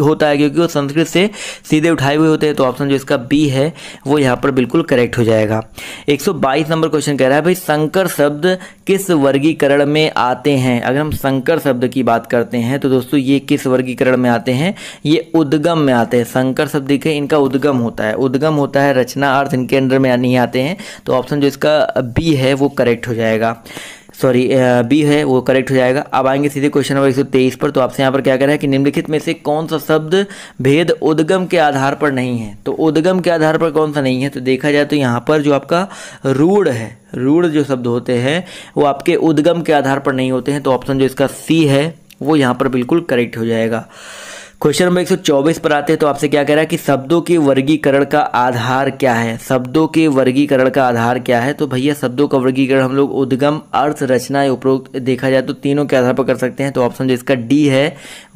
होता है क्योंकि वो संस्कृत से सीधे उठाए हुए होते हैं तो ऑप्शन जो इसका बी है वो यहाँ पर बिल्कुल करेक्ट हो जाएगा एक सौ बाईस नंबर क्वेश्चन कह रहा है भाई संकर शब्द किस वर्गीकरण में आते हैं अगर हम संकर शब्द की बात करते हैं तो दोस्तों ये किस वर्गीकरण में आते हैं ये उद्गम में आते हैं संकर शब्द देखें इनका उद्गम होता है उद्गम होता है रचना अर्थ इनके अंडर में नहीं आते हैं तो ऑप्शन जो इसका बी है वो करेक्ट हो जाएगा सॉरी बी है वो करेक्ट हो जाएगा अब आएंगे सीधे क्वेश्चन नंबर 123 पर तो आपसे यहाँ पर क्या कह रहा है कि निम्नलिखित में से कौन सा शब्द भेद उद्गम के आधार पर नहीं है तो उद्गम के आधार पर कौन सा नहीं है तो देखा जाए तो यहाँ पर जो आपका रूढ़ है रूढ़ जो शब्द होते हैं वो आपके उद्गम के आधार पर नहीं होते हैं तो ऑप्शन जो इसका सी है वो यहाँ पर बिल्कुल करेक्ट हो जाएगा क्वेश्चन नंबर 124 पर आते हैं तो आपसे क्या कह रहा है कि शब्दों के वर्गीकरण का आधार क्या है शब्दों के वर्गीकरण का आधार क्या है तो भैया शब्दों का वर्गीकरण हम लोग उद्गम अर्थ रचना या उपरोक्त देखा जाए तो तीनों के आधार पर कर सकते हैं तो ऑप्शन जो इसका डी है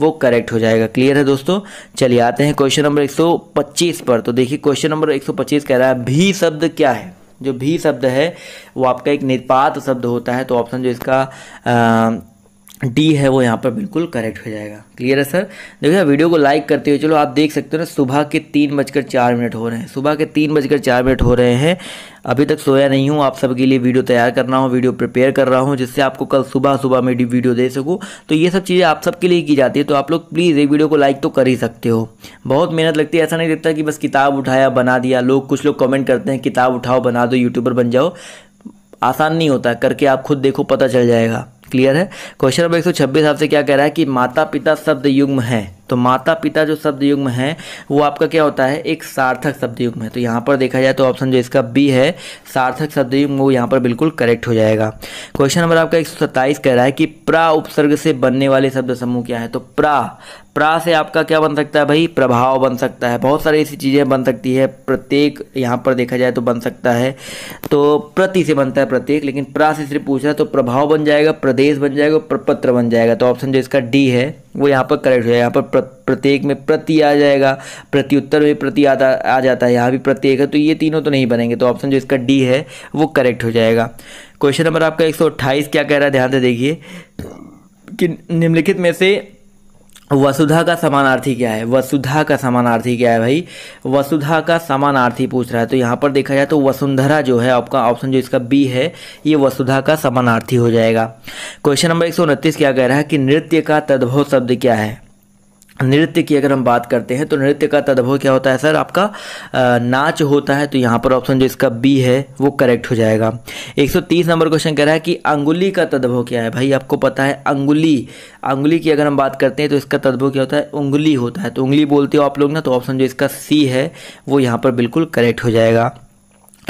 वो करेक्ट हो जाएगा क्लियर है दोस्तों चलिए आते हैं क्वेश्चन नंबर एक पर तो देखिए क्वेश्चन नंबर एक कह रहा है भी शब्द क्या है जो भी शब्द है वो आपका एक निपात शब्द होता है तो ऑप्शन जो इसका आ, डी है वो यहाँ पर बिल्कुल करेक्ट हो जाएगा क्लियर है सर देखिए वीडियो को लाइक करते हुए चलो आप देख सकते हो ना सुबह के तीन बजकर चार मिनट हो रहे हैं सुबह के तीन बजकर चार मिनट हो रहे हैं अभी तक सोया नहीं हूँ आप सबके लिए वीडियो तैयार कर रहा हूँ वीडियो प्रिपेयर कर रहा हूँ जिससे आपको कल सुबह सुबह में वीडियो दे सकूँ तो ये सब चीज़ें आप सबके लिए की जाती है तो आप लोग प्लीज़ एक वीडियो को लाइक तो कर ही सकते हो बहुत मेहनत लगती है ऐसा नहीं लगता कि बस किताब उठाया बना दिया लोग कुछ लोग कमेंट करते हैं किताब उठाओ बना दो यूट्यूबर बन जाओ आसान नहीं होता करके आप खुद देखो पता चल जाएगा क्लियर है क्वेश्चन नंबर एक सौ छब्बीस आपसे क्या कह रहा है कि माता पिता शब्द युग्म है तो माता पिता जो शब्द युग्म है वो आपका क्या होता है एक सार्थक शब्द युग्म है तो यहाँ पर देखा जाए तो ऑप्शन जो इसका बी है सार्थक शब्द युग्म वो यहाँ पर बिल्कुल करेक्ट हो जाएगा क्वेश्चन नंबर आपका एक कह रहा है कि प्रा उपसर्ग से बनने वाले शब्द समूह क्या है तो प्रा प्रा से आपका क्या बन सकता है भाई प्रभाव बन सकता है बहुत सारी ऐसी चीज़ें बन सकती है प्रत्येक यहाँ पर देखा जाए तो बन सकता है तो प्रति से बनता है प्रत्येक लेकिन प्रा से सिर्फ पूछ रहा है तो प्रभाव बन जाएगा प्रदेश बन जाएगा प्रपत्र बन जाएगा तो ऑप्शन जो इसका डी है वो यहाँ पर करेक्ट हो जाएगा यहाँ पर प्रत्येक में प्रति आ जाएगा प्रति उत्तर में प्रति आता आ जाता है यहाँ भी प्रत्येक है तो ये तीनों तो नहीं बनेंगे तो ऑप्शन जो इसका डी है वो करेक्ट हो जाएगा क्वेश्चन नंबर आपका एक क्या कह रहा है ध्यान से देखिए कि निम्नलिखित में से वसुधा का समानार्थी क्या है वसुधा का समानार्थी क्या है भाई वसुधा का समानार्थी पूछ रहा है तो यहाँ पर देखा जाए तो वसुंधरा जो है आपका ऑप्शन जो इसका बी है ये वसुधा का समानार्थी हो जाएगा क्वेश्चन नंबर एक क्या कह रहा है कि नृत्य का तद्भव शब्द क्या है नृत्य की अगर हम बात करते हैं तो नृत्य का तद्भव क्या होता है सर आपका आ, नाच होता है तो यहाँ पर ऑप्शन जो इसका बी है वो करेक्ट हो जाएगा 130 नंबर क्वेश्चन कह रहा है कि अंगुली का तद्भव क्या है भाई आपको पता है अंगुली अंगुली की अगर हम बात करते हैं तो इसका तद्भव क्या होता है उंगली होता है तो उंगली बोलते हो आप लोग ना तो ऑप्शन जो इसका सी है वो यहाँ पर बिल्कुल करेक्ट हो जाएगा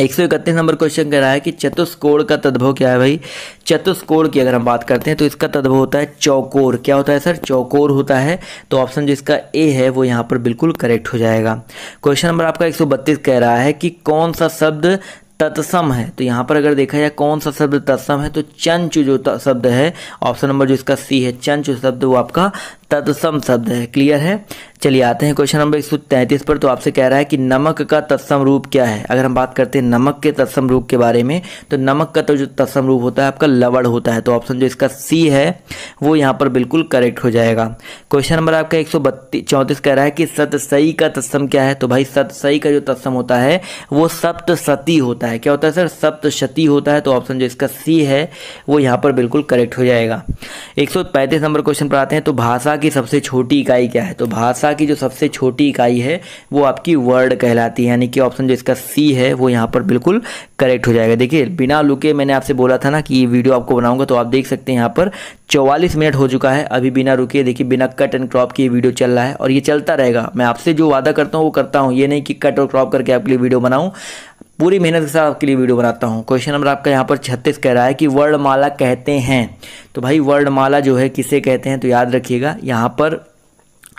एक सौ इकतीस नंबर क्वेश्चन कह रहा है कि चतुष्कोण का तद्भव क्या है भाई चतुष्कोण की अगर हम बात करते हैं तो इसका तद्भव होता है चौकोर क्या होता है सर चौकोर होता है तो ऑप्शन जो इसका ए है वो यहाँ पर बिल्कुल करेक्ट हो जाएगा क्वेश्चन नंबर आपका एक सौ बत्तीस कह रहा है कि कौन सा शब्द तत्सम है तो यहाँ पर अगर देखा जाए कौन सा शब्द तत्सम है तो चंच जो शब्द है ऑप्शन नंबर जो इसका सी है चंच शब्द वो आपका तत्सम शब्द है क्लियर है चलिए आते हैं क्वेश्चन नंबर एक पर तो आपसे कह रहा है कि नमक का तत्सम रूप क्या है अगर हम बात करते हैं नमक के तत्सम रूप के बारे में तो नमक का तो जो तत्सम रूप होता है आपका लवड़ होता है तो ऑप्शन जो इसका सी है वो यहाँ पर बिल्कुल करेक्ट हो जाएगा क्वेश्चन नंबर आपका एक सौ कह रहा है कि सतसई का तत्सम क्या है तो भाई सतसई का जो तत्सम होता है वो सप्तती होता है क्या होता है सर सप्तती होता है तो ऑप्शन जो इसका सी है वो यहाँ पर बिल्कुल करेक्ट हो जाएगा एक नंबर क्वेश्चन पर आते हैं तो भाषा की सबसे छोटी इकाई क्या है तो भाषा की जो सबसे छोटी इकाई है वो आपकी वर्ड कहलाती है यानी कि ऑप्शन जो इसका सी है वो यहाँ पर बिल्कुल करेक्ट हो जाएगा देखिए बिना लुके मैंने आपसे बोला था ना कि ये वीडियो आपको बनाऊंगा तो आप देख सकते हैं यहाँ पर चौवालीस मिनट हो चुका है अभी बिना रुके देखिए बिना कट एंड क्रॉप की वीडियो चल रहा है और ये चलता रहेगा मैं आपसे जो वादा करता हूँ वो करता हूँ ये नहीं कि कट और क्रॉप करके आपके लिए वीडियो बनाऊँ पूरी मेहनत के साथ आपके लिए वीडियो बनाता हूँ क्वेश्चन नंबर आपका यहाँ पर छत्तीस कह रहा है कि वर्णमाला कहते हैं तो भाई वर्णमाला जो है किसे कहते हैं तो याद रखिएगा यहाँ पर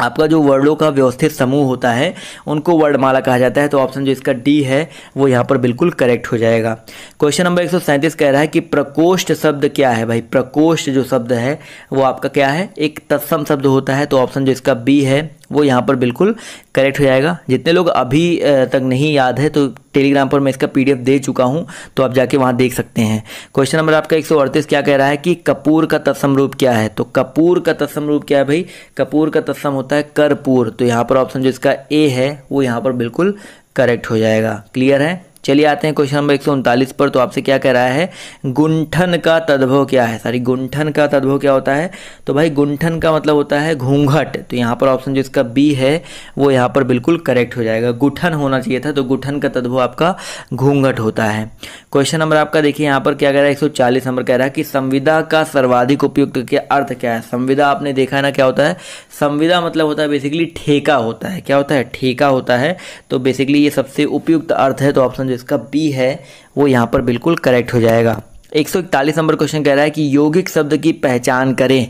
आपका जो वर्डों का व्यवस्थित समूह होता है उनको वर्णमाला कहा जाता है तो ऑप्शन जो इसका डी है वो यहाँ पर बिल्कुल करेक्ट हो जाएगा क्वेश्चन नंबर एक कह रहा है कि प्रकोष्ठ शब्द क्या है भाई प्रकोष्ठ जो शब्द है वो आपका क्या है एक तत्सम शब्द होता है तो ऑप्शन जो इसका बी है वो यहाँ पर बिल्कुल करेक्ट हो जाएगा जितने लोग अभी तक नहीं याद है तो टेलीग्राम पर मैं इसका पीडीएफ दे चुका हूँ तो आप जाके वहाँ देख सकते हैं क्वेश्चन नंबर आपका एक क्या कह रहा है कि कपूर का तत्सम रूप क्या है तो कपूर का तत्सम रूप क्या है भाई कपूर का तत्सम होता है करपूर तो यहाँ पर ऑप्शन जो इसका ए है वो यहाँ पर बिल्कुल करेक्ट हो जाएगा क्लियर है चलिए आते हैं क्वेश्चन नंबर एक पर तो आपसे क्या कह रहा है गुंठन का तद्भव क्या है सॉरी गुंठन का तद्भव क्या होता है तो भाई गुंठन का मतलब होता है घूंघट तो यहाँ पर ऑप्शन जो इसका बी है वो यहाँ पर बिल्कुल करेक्ट हो जाएगा गुठन होना चाहिए था तो गुठन का तद्भव आपका घूंघट होता है क्वेश्चन नंबर आपका देखिए यहाँ पर क्या कह रहा है एक नंबर कह रहा है कि संविदा का सर्वाधिक उपयुक्त के अर्थ क्या है संविदा आपने देखा ना क्या होता है संविदा मतलब होता है बेसिकली ठेका होता है क्या होता है ठेका होता है तो बेसिकली ये सबसे उपयुक्त अर्थ है तो ऑप्शन जो इसका बी है वो यहाँ पर बिल्कुल करेक्ट हो जाएगा एक नंबर क्वेश्चन कह रहा है कि यौगिक शब्द की पहचान करें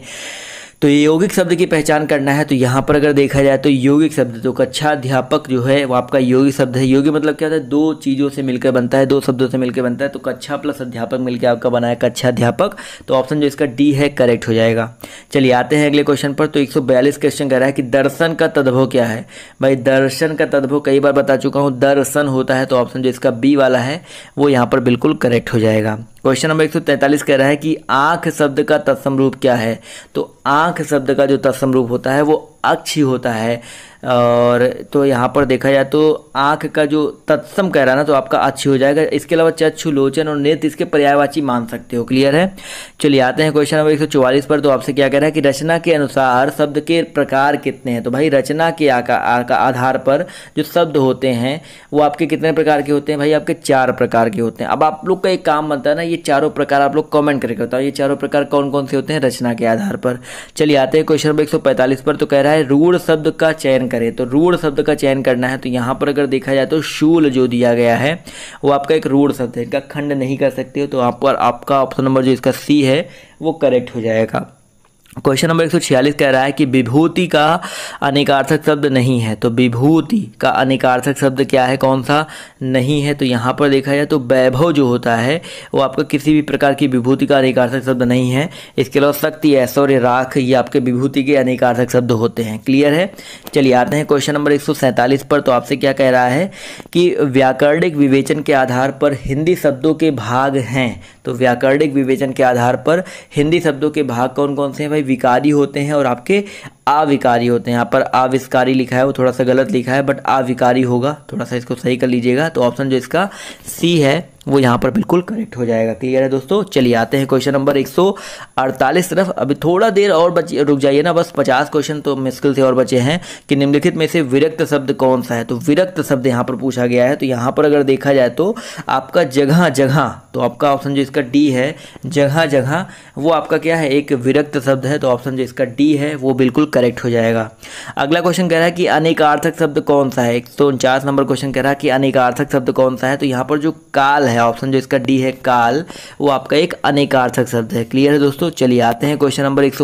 तो ये यौगिक शब्द की पहचान करना है तो यहाँ पर अगर देखा जाए तो यौगिक शब्द तो कक्षा अच्छा अध्यापक जो है वो आपका यौगिक शब्द है यौगिक मतलब क्या होता है दो चीज़ों से मिलकर बनता है दो शब्दों से मिलकर बनता है तो कक्षा प्लस अध्यापक मिलकर आपका बनाया कक्षा अध्यापक तो ऑप्शन जो इसका डी है करेक्ट हो जाएगा चलिए आते हैं अगले क्वेश्चन पर तो एक क्वेश्चन कह रहा है कि दर्शन का तद्भव क्या है भाई दर्शन का तद्भव कई बार बता चुका हूँ दर्शन होता है तो ऑप्शन जो इसका बी वाला है वो यहाँ पर बिल्कुल करेक्ट हो जाएगा क्वेश्चन नंबर 143 कह रहा है कि आंख शब्द का तत्सम रूप क्या है तो आंख शब्द का जो तत्सम रूप होता है वो अक्षी होता है और तो यहाँ पर देखा जाए तो आँख का जो तत्सम कह रहा ना तो आपका अच्छी हो जाएगा इसके अलावा चक्षु लोचन और नेत्र इसके पर्यायवाची मान सकते हो क्लियर है चलिए आते हैं क्वेश्चन नंबर 144 पर तो आपसे क्या कह रहा है कि रचना के अनुसार शब्द के प्रकार कितने हैं तो भाई रचना के आका, आका आधार पर जो शब्द होते हैं वो आपके कितने प्रकार के होते हैं भाई आपके चार प्रकार के होते हैं अब आप लोग का एक काम बनता है ना ये चारों प्रकार आप लोग कॉमेंट करके बताओ ये चारों प्रकार कौन कौन से होते हैं रचना के आधार पर चलिए आते हैं क्वेश्चन नंबर एक पर तो कह रहा है है रूढ़ शब्द का चयन करें तो रूढ़ शब्द का चयन करना है तो यहाँ पर अगर देखा जाए तो शूल जो दिया गया है वो आपका एक रूढ़ शब्द है इनका खंड नहीं कर सकते हो तो आप पर आपका ऑप्शन नंबर जो इसका सी है वो करेक्ट हो जाएगा क्वेश्चन नंबर एक सौ छियालीस कह रहा है कि विभूति का अनेकार्थक शब्द नहीं है तो विभूति का अनेकार्थक शब्द क्या है कौन सा नहीं है तो यहाँ पर देखा जाए तो वैभव जो होता है वो आपका किसी भी प्रकार की विभूति का अनेकार्थक शब्द नहीं है इसके अलावा शक्ति ऐश्वर्य राख ये आपके विभूति के अनेकार्थक शब्द होते हैं क्लियर है चलिए आते हैं क्वेश्चन नंबर एक पर तो आपसे क्या कह रहा है कि व्याकरणिक विवेचन के आधार पर हिंदी शब्दों के भाग हैं तो व्याकरणिक विवेचन के आधार पर हिंदी शब्दों के भाग कौन कौन से हैं भाई विकारी होते हैं और आपके आविकारी होते हैं यहाँ पर आविष्कारी लिखा है वो थोड़ा सा गलत लिखा है बट आविकारी होगा थोड़ा सा इसको सही कर लीजिएगा तो ऑप्शन जो इसका सी है वो यहाँ पर बिल्कुल करेक्ट हो जाएगा क्लियर है दोस्तों चलिए आते हैं क्वेश्चन नंबर 148 तरफ अभी थोड़ा देर और बच रुक जाइए ना बस 50 क्वेश्चन तो मुश्किल से और बचे हैं कि निम्नलिखित में से विरक्त शब्द कौन सा है तो विरक्त शब्द यहाँ पर पूछा गया है तो यहाँ पर अगर देखा जाए तो आपका जगह जगह तो आपका ऑप्शन जो इसका डी है जगह जगह वो आपका क्या है एक विरक्त शब्द है तो ऑप्शन जो इसका डी है वो बिल्कुल करेक्ट हो जाएगा अगला क्वेश्चन कह रहा है कि अनेकार्थक शब्द कौन सा है एक सौ तो उनचास नंबर क्वेश्चन कह रहा है कि अनेकार्थक शब्द कौन सा है तो यहाँ पर जो काल है ऑप्शन जो इसका डी है काल वो आपका एक अनेकार्थक शब्द है क्लियर है दोस्तों चलिए आते हैं क्वेश्चन नंबर एक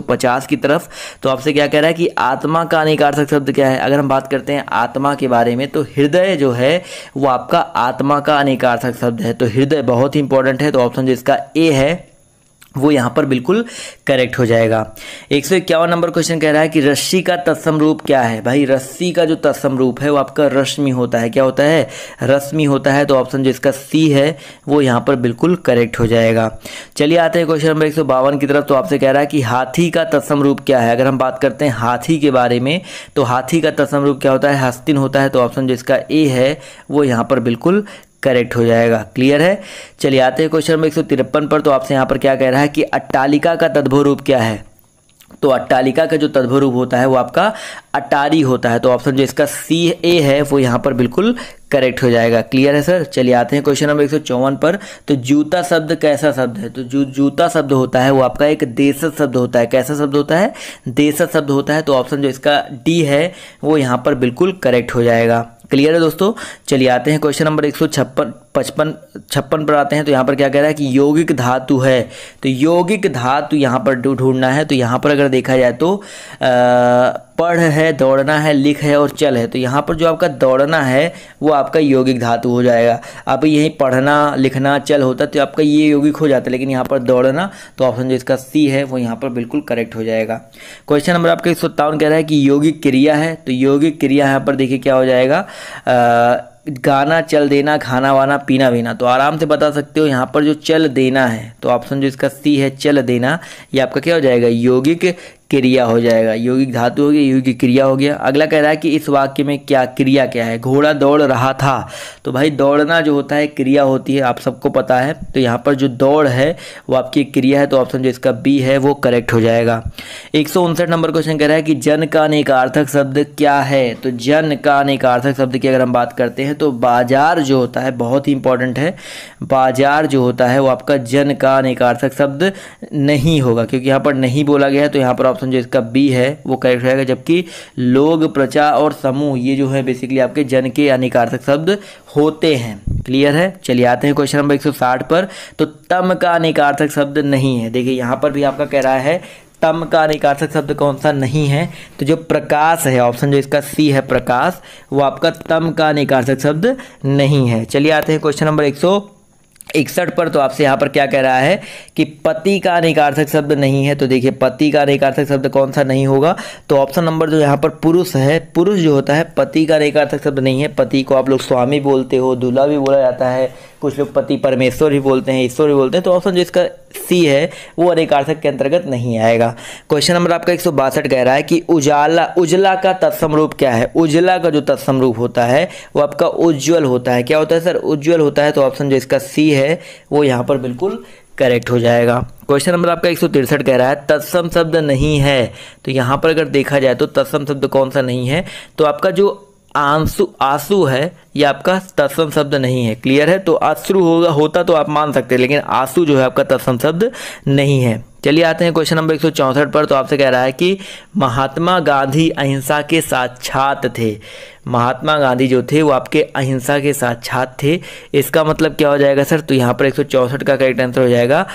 की तरफ तो आपसे क्या कह रहा है कि आत्मा का अनेकार्थक शब्द क्या है अगर हम बात करते हैं आत्मा के बारे में तो हृदय जो है वो आपका आत्मा का अनेकार्थक शब्द है तो हृदय बहुत ही इंपॉर्टेंट है तो ऑप्शन जो इसका ए है वो यहाँ पर बिल्कुल करेक्ट हो जाएगा एक सौ इक्यावन नंबर क्वेश्चन कह रहा है कि रस्सी का तत्सम रूप क्या है भाई रस्सी का जो तत्सम रूप है वो आपका रश्मि होता है क्या होता है रश्मि होता है तो ऑप्शन जो इसका सी है वो यहाँ पर बिल्कुल करेक्ट हो जाएगा चलिए आते हैं क्वेश्चन नंबर एक सौ बावन की तरफ तो आपसे कह रहा है कि हाथी का तत्सम रूप क्या है अगर हम बात करते हैं हाथी के बारे में तो हाथी का तत्सम रूप क्या होता है हस्तिन होता है तो ऑप्शन जो इसका ए है वो यहाँ पर बिल्कुल करेक्ट हो जाएगा क्लियर है चलिए आते हैं क्वेश्चन नंबर एक पर तो आपसे यहाँ पर क्या कह रहा है कि अट्टालिका का तद्भव रूप क्या है तो अट्टालिका का जो तद्भव रूप होता है वो आपका अटारी होता है तो ऑप्शन जो इसका सी ए है वो यहाँ पर बिल्कुल करेक्ट हो जाएगा क्लियर है सर चलिए आते हैं क्वेश्चन नंबर एक पर तो जूता शब्द कैसा शब्द है तो जू जूता शब्द होता है वो आपका एक देशत शब्द होता है कैसा शब्द होता है देशत शब्द होता है तो ऑप्शन जो इसका डी है वो यहाँ पर बिल्कुल करेक्ट हो जाएगा क्लियर है दोस्तों चलिए आते हैं क्वेश्चन नंबर एक सौ छप्पन पचपन छप्पन पर आते हैं तो यहाँ पर क्या कह रहा है कि यौगिक धातु है तो यौगिक धातु यहाँ पर ढूंढना है तो यहाँ पर अगर देखा जाए तो आ, पढ़ है दौड़ना है लिख है और चल है तो यहाँ पर जो आपका दौड़ना है वो आपका यौगिक धातु हो जाएगा आप यही पढ़ना लिखना चल होता तो आपका ये यौगिक हो जाता लेकिन यहाँ पर दौड़ना तो ऑप्शन जो इसका सी है वो यहाँ पर बिल्कुल करेक्ट हो जाएगा क्वेश्चन नंबर आपका एक सौ कह रहा है कि यौगिक क्रिया है तो यौगिक क्रिया यहाँ पर देखिए क्या हो जाएगा गाना चल देना खाना वाना पीना वीना तो आराम से बता सकते हो यहाँ पर जो चल देना है तो ऑप्शन जो इसका सी है चल देना ये आपका क्या हो जाएगा यौगिक क्रिया हो जाएगा यौगिक धातु हो गया यौगिक क्रिया हो गया अगला कह रहा है कि इस वाक्य में क्या क्रिया क्या है घोड़ा दौड़ रहा था तो भाई दौड़ना जो होता है क्रिया होती है आप सबको पता है तो यहाँ पर जो दौड़ है वो आपकी क्रिया है तो ऑप्शन जो इसका बी है वो करेक्ट हो जाएगा एक नंबर क्वेश्चन कह रहा है कि जन का अनेकार्थक शब्द क्या है तो जन का अनेकार्थक शब्द की अगर हम बात करते हैं तो बाजार जो होता है बहुत ही इंपॉर्टेंट है बाजार जो होता है वो आपका जन का अनेकार्थक शब्द नहीं होगा क्योंकि यहाँ पर नहीं बोला गया है तो यहाँ पर ऑप्शन जो इसका बी है वो करेक्ट रहेगा जबकि लोग प्रचा और समूह ये जो है बेसिकली आपके जन के अनिकारक शब्द होते हैं क्लियर है चलिए आते हैं क्वेश्चन नंबर 160 पर तो तम का अनिकार्थक शब्द नहीं है देखिए यहाँ पर भी आपका कह रहा है तम का अनिकार्थक शब्द कौन सा नहीं है तो जो प्रकाश है ऑप्शन जो इसका सी है प्रकाश वो आपका तम का अनिकार्थक शब्द नहीं है चलिए आते हैं क्वेश्चन नंबर एक सौ इकसठ पर तो आपसे यहाँ पर क्या कह रहा है कि पति का अनेकार्थक शब्द नहीं है तो देखिए पति का अनेकार्थक शब्द कौन सा नहीं होगा तो ऑप्शन नंबर जो यहाँ पर पुरुष है पुरुष जो होता है पति का अनेकार्थक शब्द नहीं है पति को आप लोग स्वामी बोलते हो दूल्हा भी बोला जाता है कुछ लोग पति परमेश्वर भी बोलते हैं ईश्वर भी बोलते हैं तो ऑप्शन जो इसका सी है वो अनेकार्थक के अंतर्गत नहीं आएगा क्वेश्चन नंबर आपका एक कह रहा है कि उजाला उजला का तत्सम रूप क्या है उजला का जो तत्सम रूप होता है वो आपका उज्ज्वल होता है क्या होता है सर उज्ज्वल होता है तो ऑप्शन जो इसका सी है है वो यहाँ पर बिल्कुल करेक्ट हो जाएगा क्वेश्चन नंबर आपका एक कह रहा है तत्सम शब्द नहीं है तो यहाँ पर अगर देखा जाए तो तत्सम शब्द कौन सा नहीं है तो आपका जो आंसू आंसू है ये आपका तत्सम शब्द नहीं है क्लियर है तो आश्रु होगा होता तो आप मान सकते हैं लेकिन आंसू जो है आपका तत्सम शब्द नहीं है चलिए आते हैं क्वेश्चन नंबर एक पर तो आपसे कह रहा है कि महात्मा गांधी अहिंसा के साक्षात थे महात्मा गांधी जो थे वो आपके अहिंसा के साक्षात थे इसका मतलब क्या हो जाएगा सर तो यहाँ पर एक का करेक्ट आंसर हो जाएगा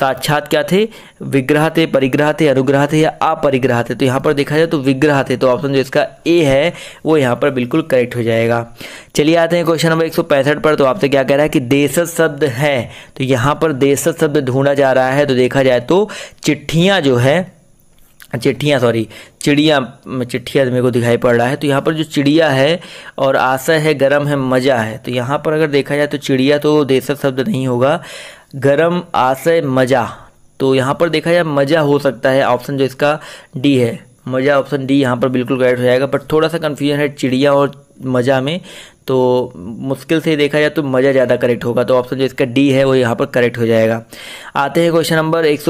साक्षात क्या थे विग्रह थे परिग्रह थे अनुग्रह थे या अपरिग्रह थे तो यहाँ पर देखा जाए तो विग्रह थे तो ऑप्शन जो इसका ए है वो यहाँ पर बिल्कुल करेक्ट हो जाएगा चलिए आते हैं क्वेश्चन नंबर एक पर तो आपसे क्या कह रहा है कि देशज शब्द है तो यहाँ पर देशज शब्द ढूंढा जा रहा है तो देखा जाए तो चिट्ठियाँ जो है चिट्ठियाँ सॉरी चिड़िया चिट्ठिया मेरे को दिखाई पड़ रहा है तो यहाँ पर जो चिड़िया है और आशा है गरम है मज़ा है तो यहाँ पर अगर देखा जाए तो चिड़िया तो देशक शब्द नहीं होगा गरम आशय मज़ा तो यहाँ पर देखा जाए मज़ा हो सकता है ऑप्शन जो इसका डी है मज़ा ऑप्शन डी यहाँ पर बिल्कुल करेक्ट हो जाएगा बट थोड़ा सा कन्फ्यूजन है चिड़िया और मज़ा में तो मुश्किल से देखा जाए तो मज़ा ज़्यादा करेक्ट होगा तो ऑप्शन जो इसका डी है वो यहाँ पर करेक्ट हो जाएगा आते हैं क्वेश्चन नंबर एक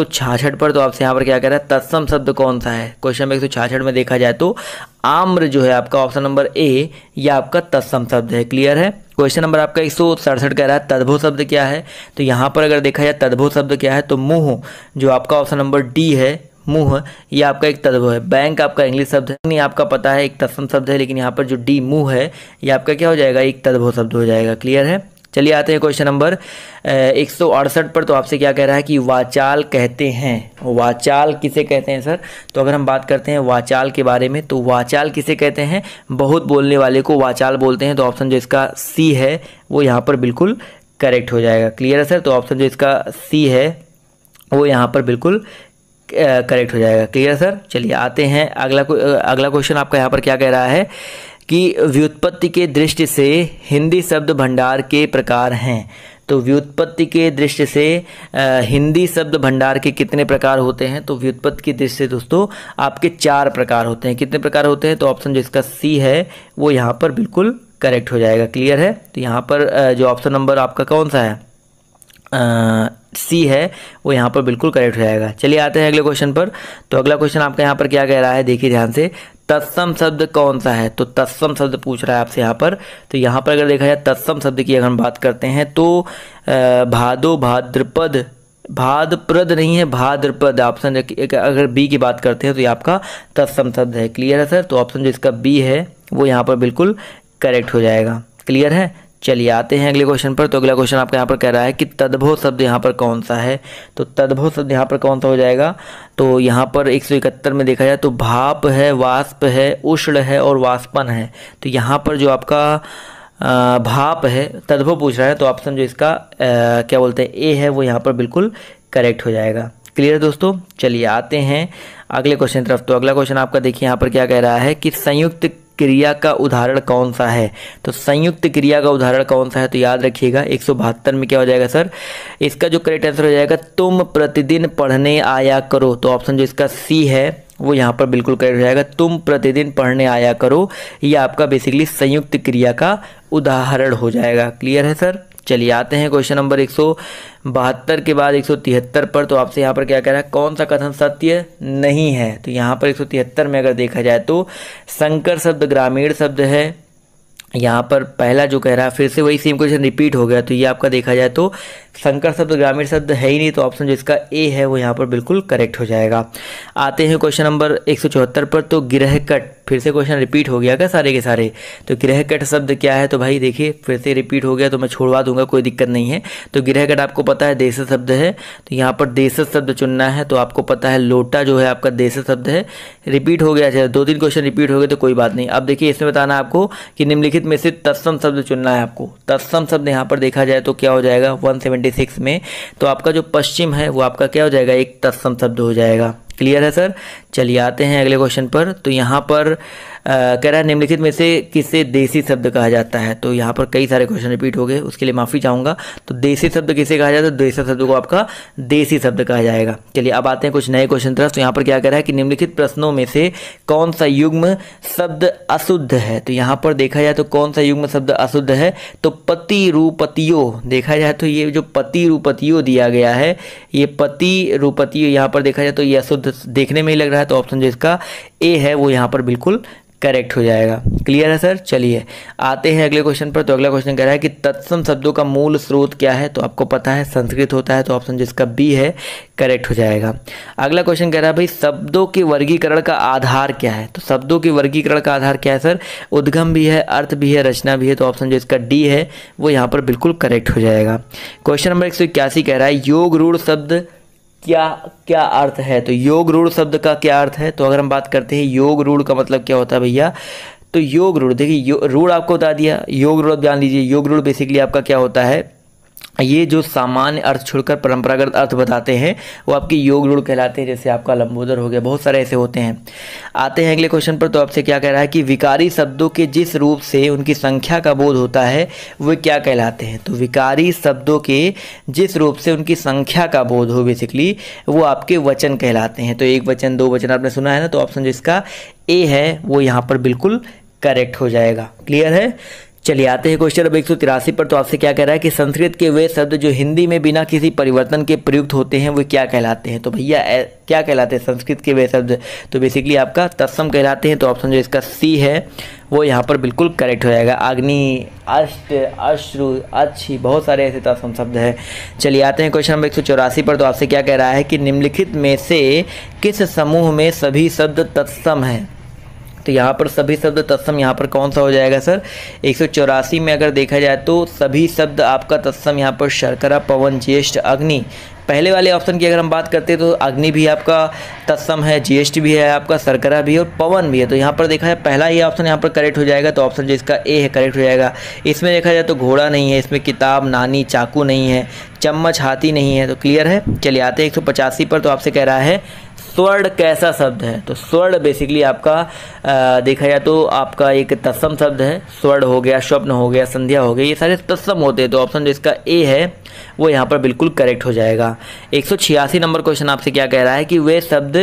पर तो आपसे यहाँ पर क्या कह रहा है तत्सम शब्द कौन सा है क्वेश्चन नंबर एक में देखा जाए तो आम्र जो है आपका ऑप्शन नंबर ए या आपका तत्सम शब्द है क्लियर है क्वेश्चन नंबर आपका एक सौ सड़सठ कह रहा है तद्भो शब्द क्या है तो यहाँ पर अगर देखा जाए तद्भो शब्द क्या है तो मुँह जो आपका ऑप्शन नंबर डी है मुंह ये आपका एक तद्भव है बैंक आपका इंग्लिश शब्द है नहीं आपका पता है एक तत्सम शब्द है लेकिन यहाँ पर जो डी मुंह है ये आपका क्या हो जाएगा एक तद्भव शब्द हो जाएगा क्लियर है चलिए आते हैं क्वेश्चन नंबर एक सौ अड़सठ पर तो आपसे क्या कह रहा है कि वाचाल कहते हैं वाचाल किसे कहते हैं सर तो अगर हम बात करते हैं वाचाल के बारे में तो वाचाल किसे कहते हैं बहुत बोलने वाले को वाचाल बोलते हैं तो ऑप्शन जो इसका सी है वो यहाँ पर बिल्कुल करेक्ट हो जाएगा क्लियर है सर तो ऑप्शन जो इसका सी है वो यहाँ पर बिल्कुल करेक्ट हो जाएगा क्लियर सर चलिए आते हैं अगला अगला क्वेश्चन आपका यहाँ पर क्या कह रहा है कि व्युत्पत्ति के दृष्टि से हिंदी शब्द भंडार के प्रकार हैं तो व्युत्पत्ति के दृष्टि से हिंदी शब्द भंडार के कितने प्रकार होते हैं तो व्युत्पत्ति की दृष्टि से दोस्तों आपके चार प्रकार होते हैं कितने प्रकार होते हैं तो ऑप्शन जो इसका सी है वो यहाँ पर बिल्कुल करेक्ट हो जाएगा क्लियर है तो यहाँ पर जो ऑप्शन नंबर आपका कौन सा है सी है वो यहाँ पर बिल्कुल करेक्ट हो जाएगा चलिए आते हैं अगले क्वेश्चन पर तो अगला क्वेश्चन आपका यहाँ पर क्या कह रहा है देखिए ध्यान से तत्सम शब्द कौन सा है तो तत्सम शब्द पूछ रहा है आपसे यहाँ पर तो यहाँ पर अगर देखा जाए तत्सम शब्द की अगर हम बात करते हैं तो भादो भाद्रपद भाद्रप्रद नहीं है भाद्रपद ऑप्शन अगर बी की बात करते हैं तो ये आपका तत्सम शब्द है क्लियर है सर तो ऑप्शन जो इसका बी है वो यहाँ पर बिल्कुल करेक्ट हो जाएगा क्लियर है चलिए आते हैं अगले क्वेश्चन पर तो अगला क्वेश्चन आपका यहाँ पर कह रहा है कि तद्भो शब्द यहाँ पर कौन सा है तो तद्भो शब्द यहाँ पर कौन सा हो जाएगा तो यहाँ पर इकहत्तर में देखा जाए तो भाप है वाष्प है उष्ण है और वाष्पन है तो यहाँ पर जो आपका भाप है तद्भव पूछ रहा है तो ऑप्शन जो इसका आ, क्या बोलते हैं ए है वो यहाँ पर बिल्कुल करेक्ट हो जाएगा क्लियर दोस्तों चलिए आते हैं अगले क्वेश्चन तरफ तो अगला क्वेश्चन आपका देखिए यहाँ पर क्या कह रहा है कि संयुक्त क्रिया का उदाहरण कौन सा है तो संयुक्त क्रिया का उदाहरण कौन सा है तो याद रखिएगा एक में क्या हो जाएगा सर इसका जो करेक्ट आंसर हो जाएगा तुम प्रतिदिन पढ़ने आया करो तो ऑप्शन जो इसका सी है वो यहाँ पर बिल्कुल करेक्ट हो जाएगा तुम प्रतिदिन पढ़ने आया करो ये आपका बेसिकली संयुक्त क्रिया का उदाहरण हो जाएगा क्लियर है सर चलिए आते हैं क्वेश्चन नंबर एक बहत्तर के बाद एक पर तो आपसे यहाँ पर क्या कह रहा है कौन सा कथन सत्य नहीं है तो यहाँ पर एक में अगर देखा जाए तो संकर शब्द ग्रामीण शब्द है यहाँ पर पहला जो कह रहा है फिर से वही सेम क्वेश्चन रिपीट हो गया तो ये आपका देखा जाए तो संकर शब्द ग्रामीण शब्द है ही नहीं तो ऑप्शन जो इसका ए है वो यहाँ पर बिल्कुल करेक्ट हो जाएगा आते हैं क्वेश्चन नंबर एक पर तो गिरह कट फिर से क्वेश्चन रिपीट हो गया क्या सारे के सारे तो गृह कट शब्द क्या है तो भाई देखिए फिर से रिपीट हो गया तो मैं छोड़वा दूंगा कोई दिक्कत नहीं है तो गृह कट आपको पता है देश शब्द है तो यहाँ पर देश शब्द चुनना है तो आपको पता है लोटा जो है आपका देश शब्द है रिपीट हो गया चाहे दो तीन क्वेश्चन रिपीट हो गए तो कोई बात नहीं अब देखिए इसमें बताना आपको कि निम्नलिखित में से तत्सम शब्द चुनना है आपको तत्सम शब्द यहाँ पर देखा जाए तो क्या हो जाएगा वन ट्वेंटी सिक्स में तो आपका जो पश्चिम है वो आपका क्या हो जाएगा एक तत्सम शब्द हो जाएगा क्लियर है सर चलिए आते हैं अगले क्वेश्चन पर तो यहाँ पर कह रहा है निम्नलिखित में से किसे देसी शब्द कहा जाता है तो यहाँ पर कई सारे क्वेश्चन रिपीट हो गए उसके लिए माफ़ी चाहूंगा तो देसी शब्द किसे कहा जाता है तो देसी शब्द को आपका देसी शब्द कहा जाएगा चलिए अब आते हैं कुछ नए क्वेश्चन तरफ तो यहाँ पर क्या कह रहा है कि निम्नलिखित प्रश्नों में से कौन सा युग्म शब्द अशुद्ध है तो यहाँ पर देखा जाए तो कौन सा युग्म शब्द अशुद्ध है तो पति रूपतियो देखा जाए तो ये जो पति रूपतियो दिया गया है ये पति रूपतियो यहाँ पर देखा जाए तो ये अशुद्ध देखने में ही लग रहा है तो ऑप्शन जो इसका ए है वो यहाँ पर बिल्कुल करेक्ट हो जाएगा क्लियर है सर चलिए आते हैं अगले क्वेश्चन पर तो अगला क्वेश्चन कह रहा है कि तत्सम शब्दों का मूल स्रोत क्या है तो आपको पता है संस्कृत होता है तो ऑप्शन जिसका बी है करेक्ट हो जाएगा अगला क्वेश्चन कह रहा है भाई शब्दों के वर्गीकरण का आधार क्या है तो शब्दों के वर्गीकरण का आधार क्या है सर उद्गम भी है अर्थ भी है रचना भी है तो ऑप्शन जो इसका डी है वो यहाँ पर बिल्कुल करेक्ट हो जाएगा क्वेश्चन नंबर एक कह रहा है योग रूढ़ शब्द क्या क्या अर्थ है तो योग रूढ़ शब्द का क्या अर्थ है तो अगर हम बात करते हैं योग रूढ़ का मतलब क्या होता है भैया तो योग रूढ़ देखिए रूढ़ आपको बता दिया योग रूढ़ जान लीजिए योग रूढ़ बेसिकली आपका क्या होता है ये जो सामान्य अर्थ छोड़कर परंपरागत अर्थ बताते हैं वो आपके योग जोड़ कहलाते हैं जैसे आपका लंबोदर हो गया बहुत सारे ऐसे होते हैं आते हैं अगले क्वेश्चन पर तो आपसे क्या कह रहा है कि विकारी शब्दों के जिस रूप से उनकी संख्या का बोध होता है वे क्या कहलाते हैं तो विकारी शब्दों के जिस रूप से उनकी संख्या का बोध हो बेसिकली वो आपके वचन कहलाते हैं तो एक वचन दो वचन आपने सुना है ना तो ऑप्शन जिसका ए है वो यहाँ पर बिल्कुल करेक्ट हो जाएगा क्लियर है चलिए आते हैं क्वेश्चन नंबर एक पर तो आपसे क्या कह रहा है कि संस्कृत के वे शब्द जो हिंदी में बिना किसी परिवर्तन के प्रयुक्त होते हैं वे क्या कहलाते हैं तो भैया क्या कहलाते हैं संस्कृत के वे शब्द तो बेसिकली आपका तत्सम कहलाते हैं तो ऑप्शन जो इसका सी है वो यहाँ पर बिल्कुल करेक्ट हो जाएगा अग्नि अष्ट अश्रु अच्छी बहुत सारे ऐसे तत्सम शब्द हैं चलिए आते हैं क्वेश्चन नंबर एक पर तो आपसे क्या कह रहा है कि निम्नलिखित में से किस समूह में सभी शब्द तत्सम हैं तो यहाँ पर सभी शब्द तत्सम यहाँ पर कौन सा हो जाएगा सर एक में अगर देखा जाए तो सभी शब्द आपका तत्सम यहाँ पर शर्करा पवन ज्येष्ठ अग्नि पहले वाले ऑप्शन की अगर हम बात करते हैं तो अग्नि भी आपका तत्सम है ज्येष्ठ भी है आपका सरकरा भी है और पवन भी है तो यहाँ पर देखा जाए पहला ही ऑप्शन यहाँ पर करेक्ट हो जाएगा तो ऑप्शन जो इसका ए है करेक्ट हो जाएगा इसमें देखा जाए तो घोड़ा नहीं है इसमें किताब नानी चाकू नहीं है चम्मच हाथी नहीं है तो क्लियर है चलिए आते हैं एक पर तो आपसे कह रहा है स्वर्ण कैसा शब्द है तो स्वर्ण बेसिकली आपका आ, देखा जाए तो आपका एक तत्सम शब्द है स्वर्ण हो गया स्वप्न हो गया संध्या हो गया ये सारे तत्सम होते हैं तो ऑप्शन जो इसका ए है वो यहाँ पर बिल्कुल करेक्ट हो जाएगा एक नंबर क्वेश्चन आपसे क्या कह रहा है कि वे शब्द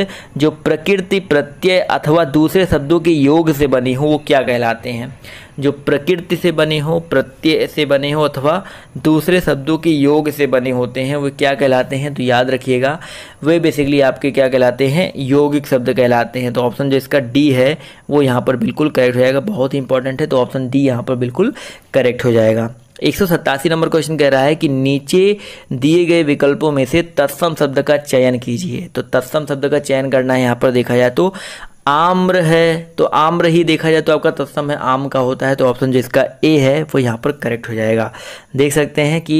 जो प्रकृति प्रत्यय अथवा दूसरे शब्दों के योग से बनी हो वो क्या कहलाते हैं जो प्रकृति से बने हो प्रत्यय से बने हो अथवा दूसरे शब्दों के योग से बने होते हैं वे क्या कहलाते हैं तो याद रखिएगा वे बेसिकली आपके क्या कहलाते हैं यौगिक शब्द कहलाते हैं तो ऑप्शन जो इसका डी है वो यहाँ पर बिल्कुल करेक्ट हो जाएगा बहुत ही इंपॉर्टेंट है तो ऑप्शन डी यहाँ पर बिल्कुल करेक्ट हो जाएगा एक नंबर क्वेश्चन कह रहा है कि नीचे दिए गए विकल्पों में से तत्सम शब्द का चयन कीजिए तो तत्सम शब्द का चयन करना है यहाँ पर देखा जाए तो आम्र है तो आम्र ही देखा जाए तो आपका तत्सम है आम का होता है तो ऑप्शन जो इसका ए है वो यहाँ पर करेक्ट हो जाएगा देख सकते हैं कि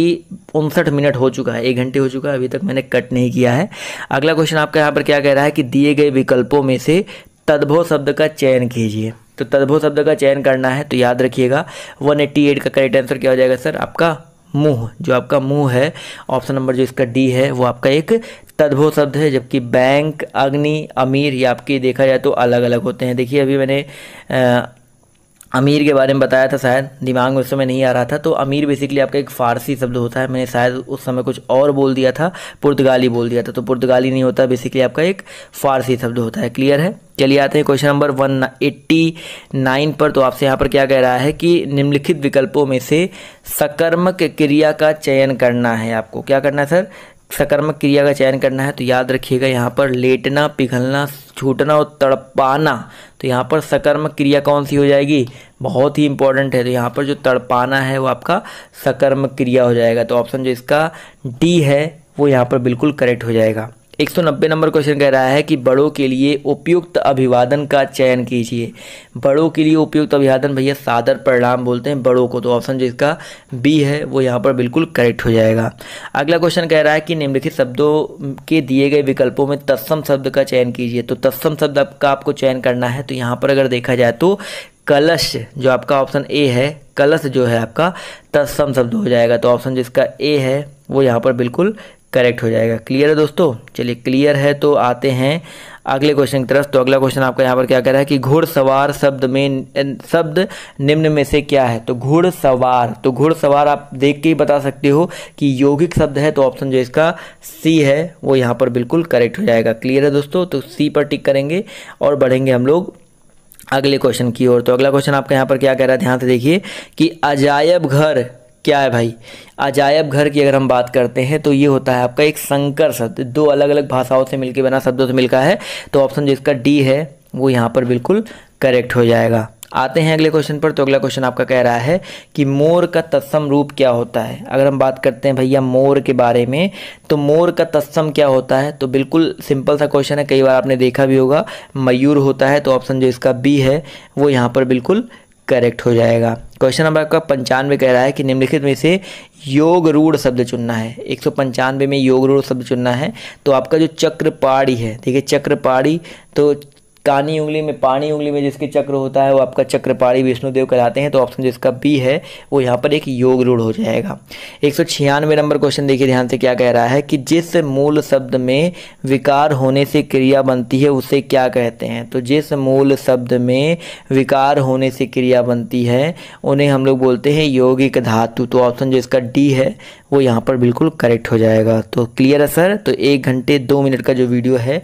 उनसठ मिनट हो चुका है एक घंटे हो चुका है अभी तक मैंने कट नहीं किया है अगला क्वेश्चन आपका यहाँ पर क्या कह रहा है कि दिए गए विकल्पों में से तद्भव शब्द का चयन कीजिए तो तद्भव शब्द का चयन करना है तो याद रखिएगा वन एट्टी एट का करेक्ट आंसर क्या हो जाएगा सर आपका मुंह जो आपका मुंह है ऑप्शन नंबर जो इसका डी है वो आपका एक तद्भव शब्द है जबकि बैंक अग्नि अमीर ये आपके देखा जाए तो अलग अलग होते हैं देखिए अभी मैंने अमीर के बारे में बताया था शायद दिमाग में उस समय नहीं आ रहा था तो अमीर बेसिकली आपका एक फ़ारसी शब्द होता है मैंने शायद उस समय कुछ और बोल दिया था पुर्तगाली बोल दिया था तो पुर्तगाली नहीं होता बेसिकली आपका एक फ़ारसी शब्द होता है क्लियर है चलिए आते हैं question number one eighty nine पर तो आपसे यहाँ पर क्या कह रहा है कि निम्नलिखित विकल्पों में से सकर्मक क्रिया का चयन करना है आपको क्या करना है सर सकर्मक क्रिया का चयन करना है तो याद रखिएगा यहाँ पर लेटना पिघलना छूटना और तड़पाना तो यहाँ पर सकर्मक क्रिया कौन सी हो जाएगी बहुत ही इंपॉर्टेंट है तो यहाँ पर जो तड़पाना है वो आपका सकर्मक क्रिया हो जाएगा तो ऑप्शन जो इसका डी है वो यहाँ पर बिल्कुल करेक्ट हो जाएगा 190 नंबर क्वेश्चन कह रहा है कि बड़ों के लिए उपयुक्त अभिवादन का चयन कीजिए बड़ों के लिए उपयुक्त अभिवादन भैया सादर परिणाम बोलते हैं बड़ों को तो ऑप्शन जो इसका बी है वो यहाँ पर बिल्कुल करेक्ट हो जाएगा अगला क्वेश्चन कह रहा है कि निम्नलिखित शब्दों के दिए गए विकल्पों में तत्सम शब्द का चयन कीजिए तो तत्सम शब्द का आपको चयन करना है तो यहाँ पर अगर देखा जाए तो कलश जो आपका ऑप्शन ए है कलश जो है आपका तत्सम शब्द हो जाएगा तो ऑप्शन जिसका ए है वो यहाँ पर बिल्कुल करेक्ट हो जाएगा क्लियर है दोस्तों चलिए क्लियर है तो आते हैं अगले क्वेश्चन की तरफ तो अगला क्वेश्चन आपका यहाँ पर क्या कह रहा है कि घुड़सवार शब्द में शब्द निम्न में से क्या है तो घुड़सवार तो घुड़सवार आप देख के ही बता सकते हो कि यौगिक शब्द है तो ऑप्शन जो इसका सी है वो यहाँ पर बिल्कुल करेक्ट हो जाएगा क्लियर है दोस्तों तो सी पर टिक करेंगे और बढ़ेंगे हम लोग अगले क्वेश्चन की ओर तो अगला क्वेश्चन आपका यहाँ पर क्या कह रहा है ध्यान से देखिए कि अजायब घर क्या है भाई अजायब घर की अगर हम बात करते हैं तो ये होता है आपका एक संकर शब्द दो अलग अलग भाषाओं से मिलकर बना शब्दों से मिलकर है तो ऑप्शन जो इसका डी है वो यहाँ पर बिल्कुल करेक्ट हो जाएगा आते हैं अगले क्वेश्चन पर तो अगला क्वेश्चन आपका कह रहा है कि मोर का तत्सम रूप क्या होता है अगर हम बात करते हैं भैया मोर के बारे में तो मोर का तत्सम क्या होता है तो बिल्कुल सिंपल सा क्वेश्चन है कई बार आपने देखा भी होगा मयूर होता है तो ऑप्शन जो इसका बी है वो यहाँ पर बिल्कुल करेक्ट हो जाएगा क्वेश्चन नंबर आपका पंचानवे कह रहा है कि निम्नलिखित में से योग रूढ़ शब्द चुनना है एक सौ पंचानवे में योग रूढ़ शब्द चुनना है तो आपका जो चक्रपाड़ी है ठीक है चक्रपाड़ी तो कानी उंगली में पानी उंगली में जिसके चक्र होता है वो आपका चक्रपाणी विष्णुदेव कहलाते हैं तो ऑप्शन जिसका बी है वो यहाँ पर एक योग रूढ़ हो जाएगा एक नंबर क्वेश्चन देखिए ध्यान से क्या कह रहा है कि जिस मूल शब्द में विकार होने से क्रिया बनती है उसे क्या कहते हैं तो जिस मूल शब्द में विकार होने से क्रिया बनती है उन्हें हम लोग बोलते हैं यौगिक धातु तो ऑप्शन जो इसका डी है वो यहाँ पर बिल्कुल करेक्ट हो जाएगा तो क्लियर है सर तो एक घंटे दो मिनट का जो वीडियो है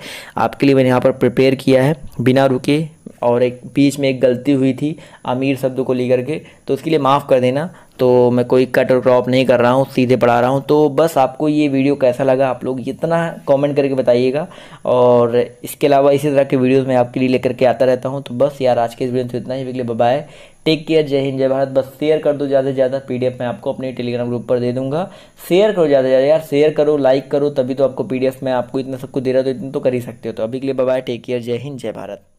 आपके लिए मैंने यहाँ पर प्रिपेयर किया है बिना रुके और एक बीच में एक गलती हुई थी अमीर शब्द को लेकर के तो उसके लिए माफ़ कर देना तो मैं कोई कट और क्रॉप नहीं कर रहा हूँ सीधे पढ़ा रहा हूँ तो बस आपको ये वीडियो कैसा लगा आप लोग इतना कमेंट करके बताइएगा और इसके अलावा इसी तरह के वीडियोस मैं आपके लिए लेकर के आता रहता हूँ तो बस यार आज के इस वीडियो तो से इतना ही वीडियो बबाए टेक केयर जय हिंद जय भारत बस शेयर कर दो ज़्यादा से ज़्यादा पी मैं आपको अपने टेलीग्राम ग्रुप पर दे दूँगा शेयर करो ज़्यादा से ज़्यादा यार शेयर करो लाइक करो तभी तो आपको पी में आपको इतना सब कुछ दे रहा तो इतना तो कर ही सकते हो तो अभी के लिए बबाए टेक केयर जय हिंद जय भारत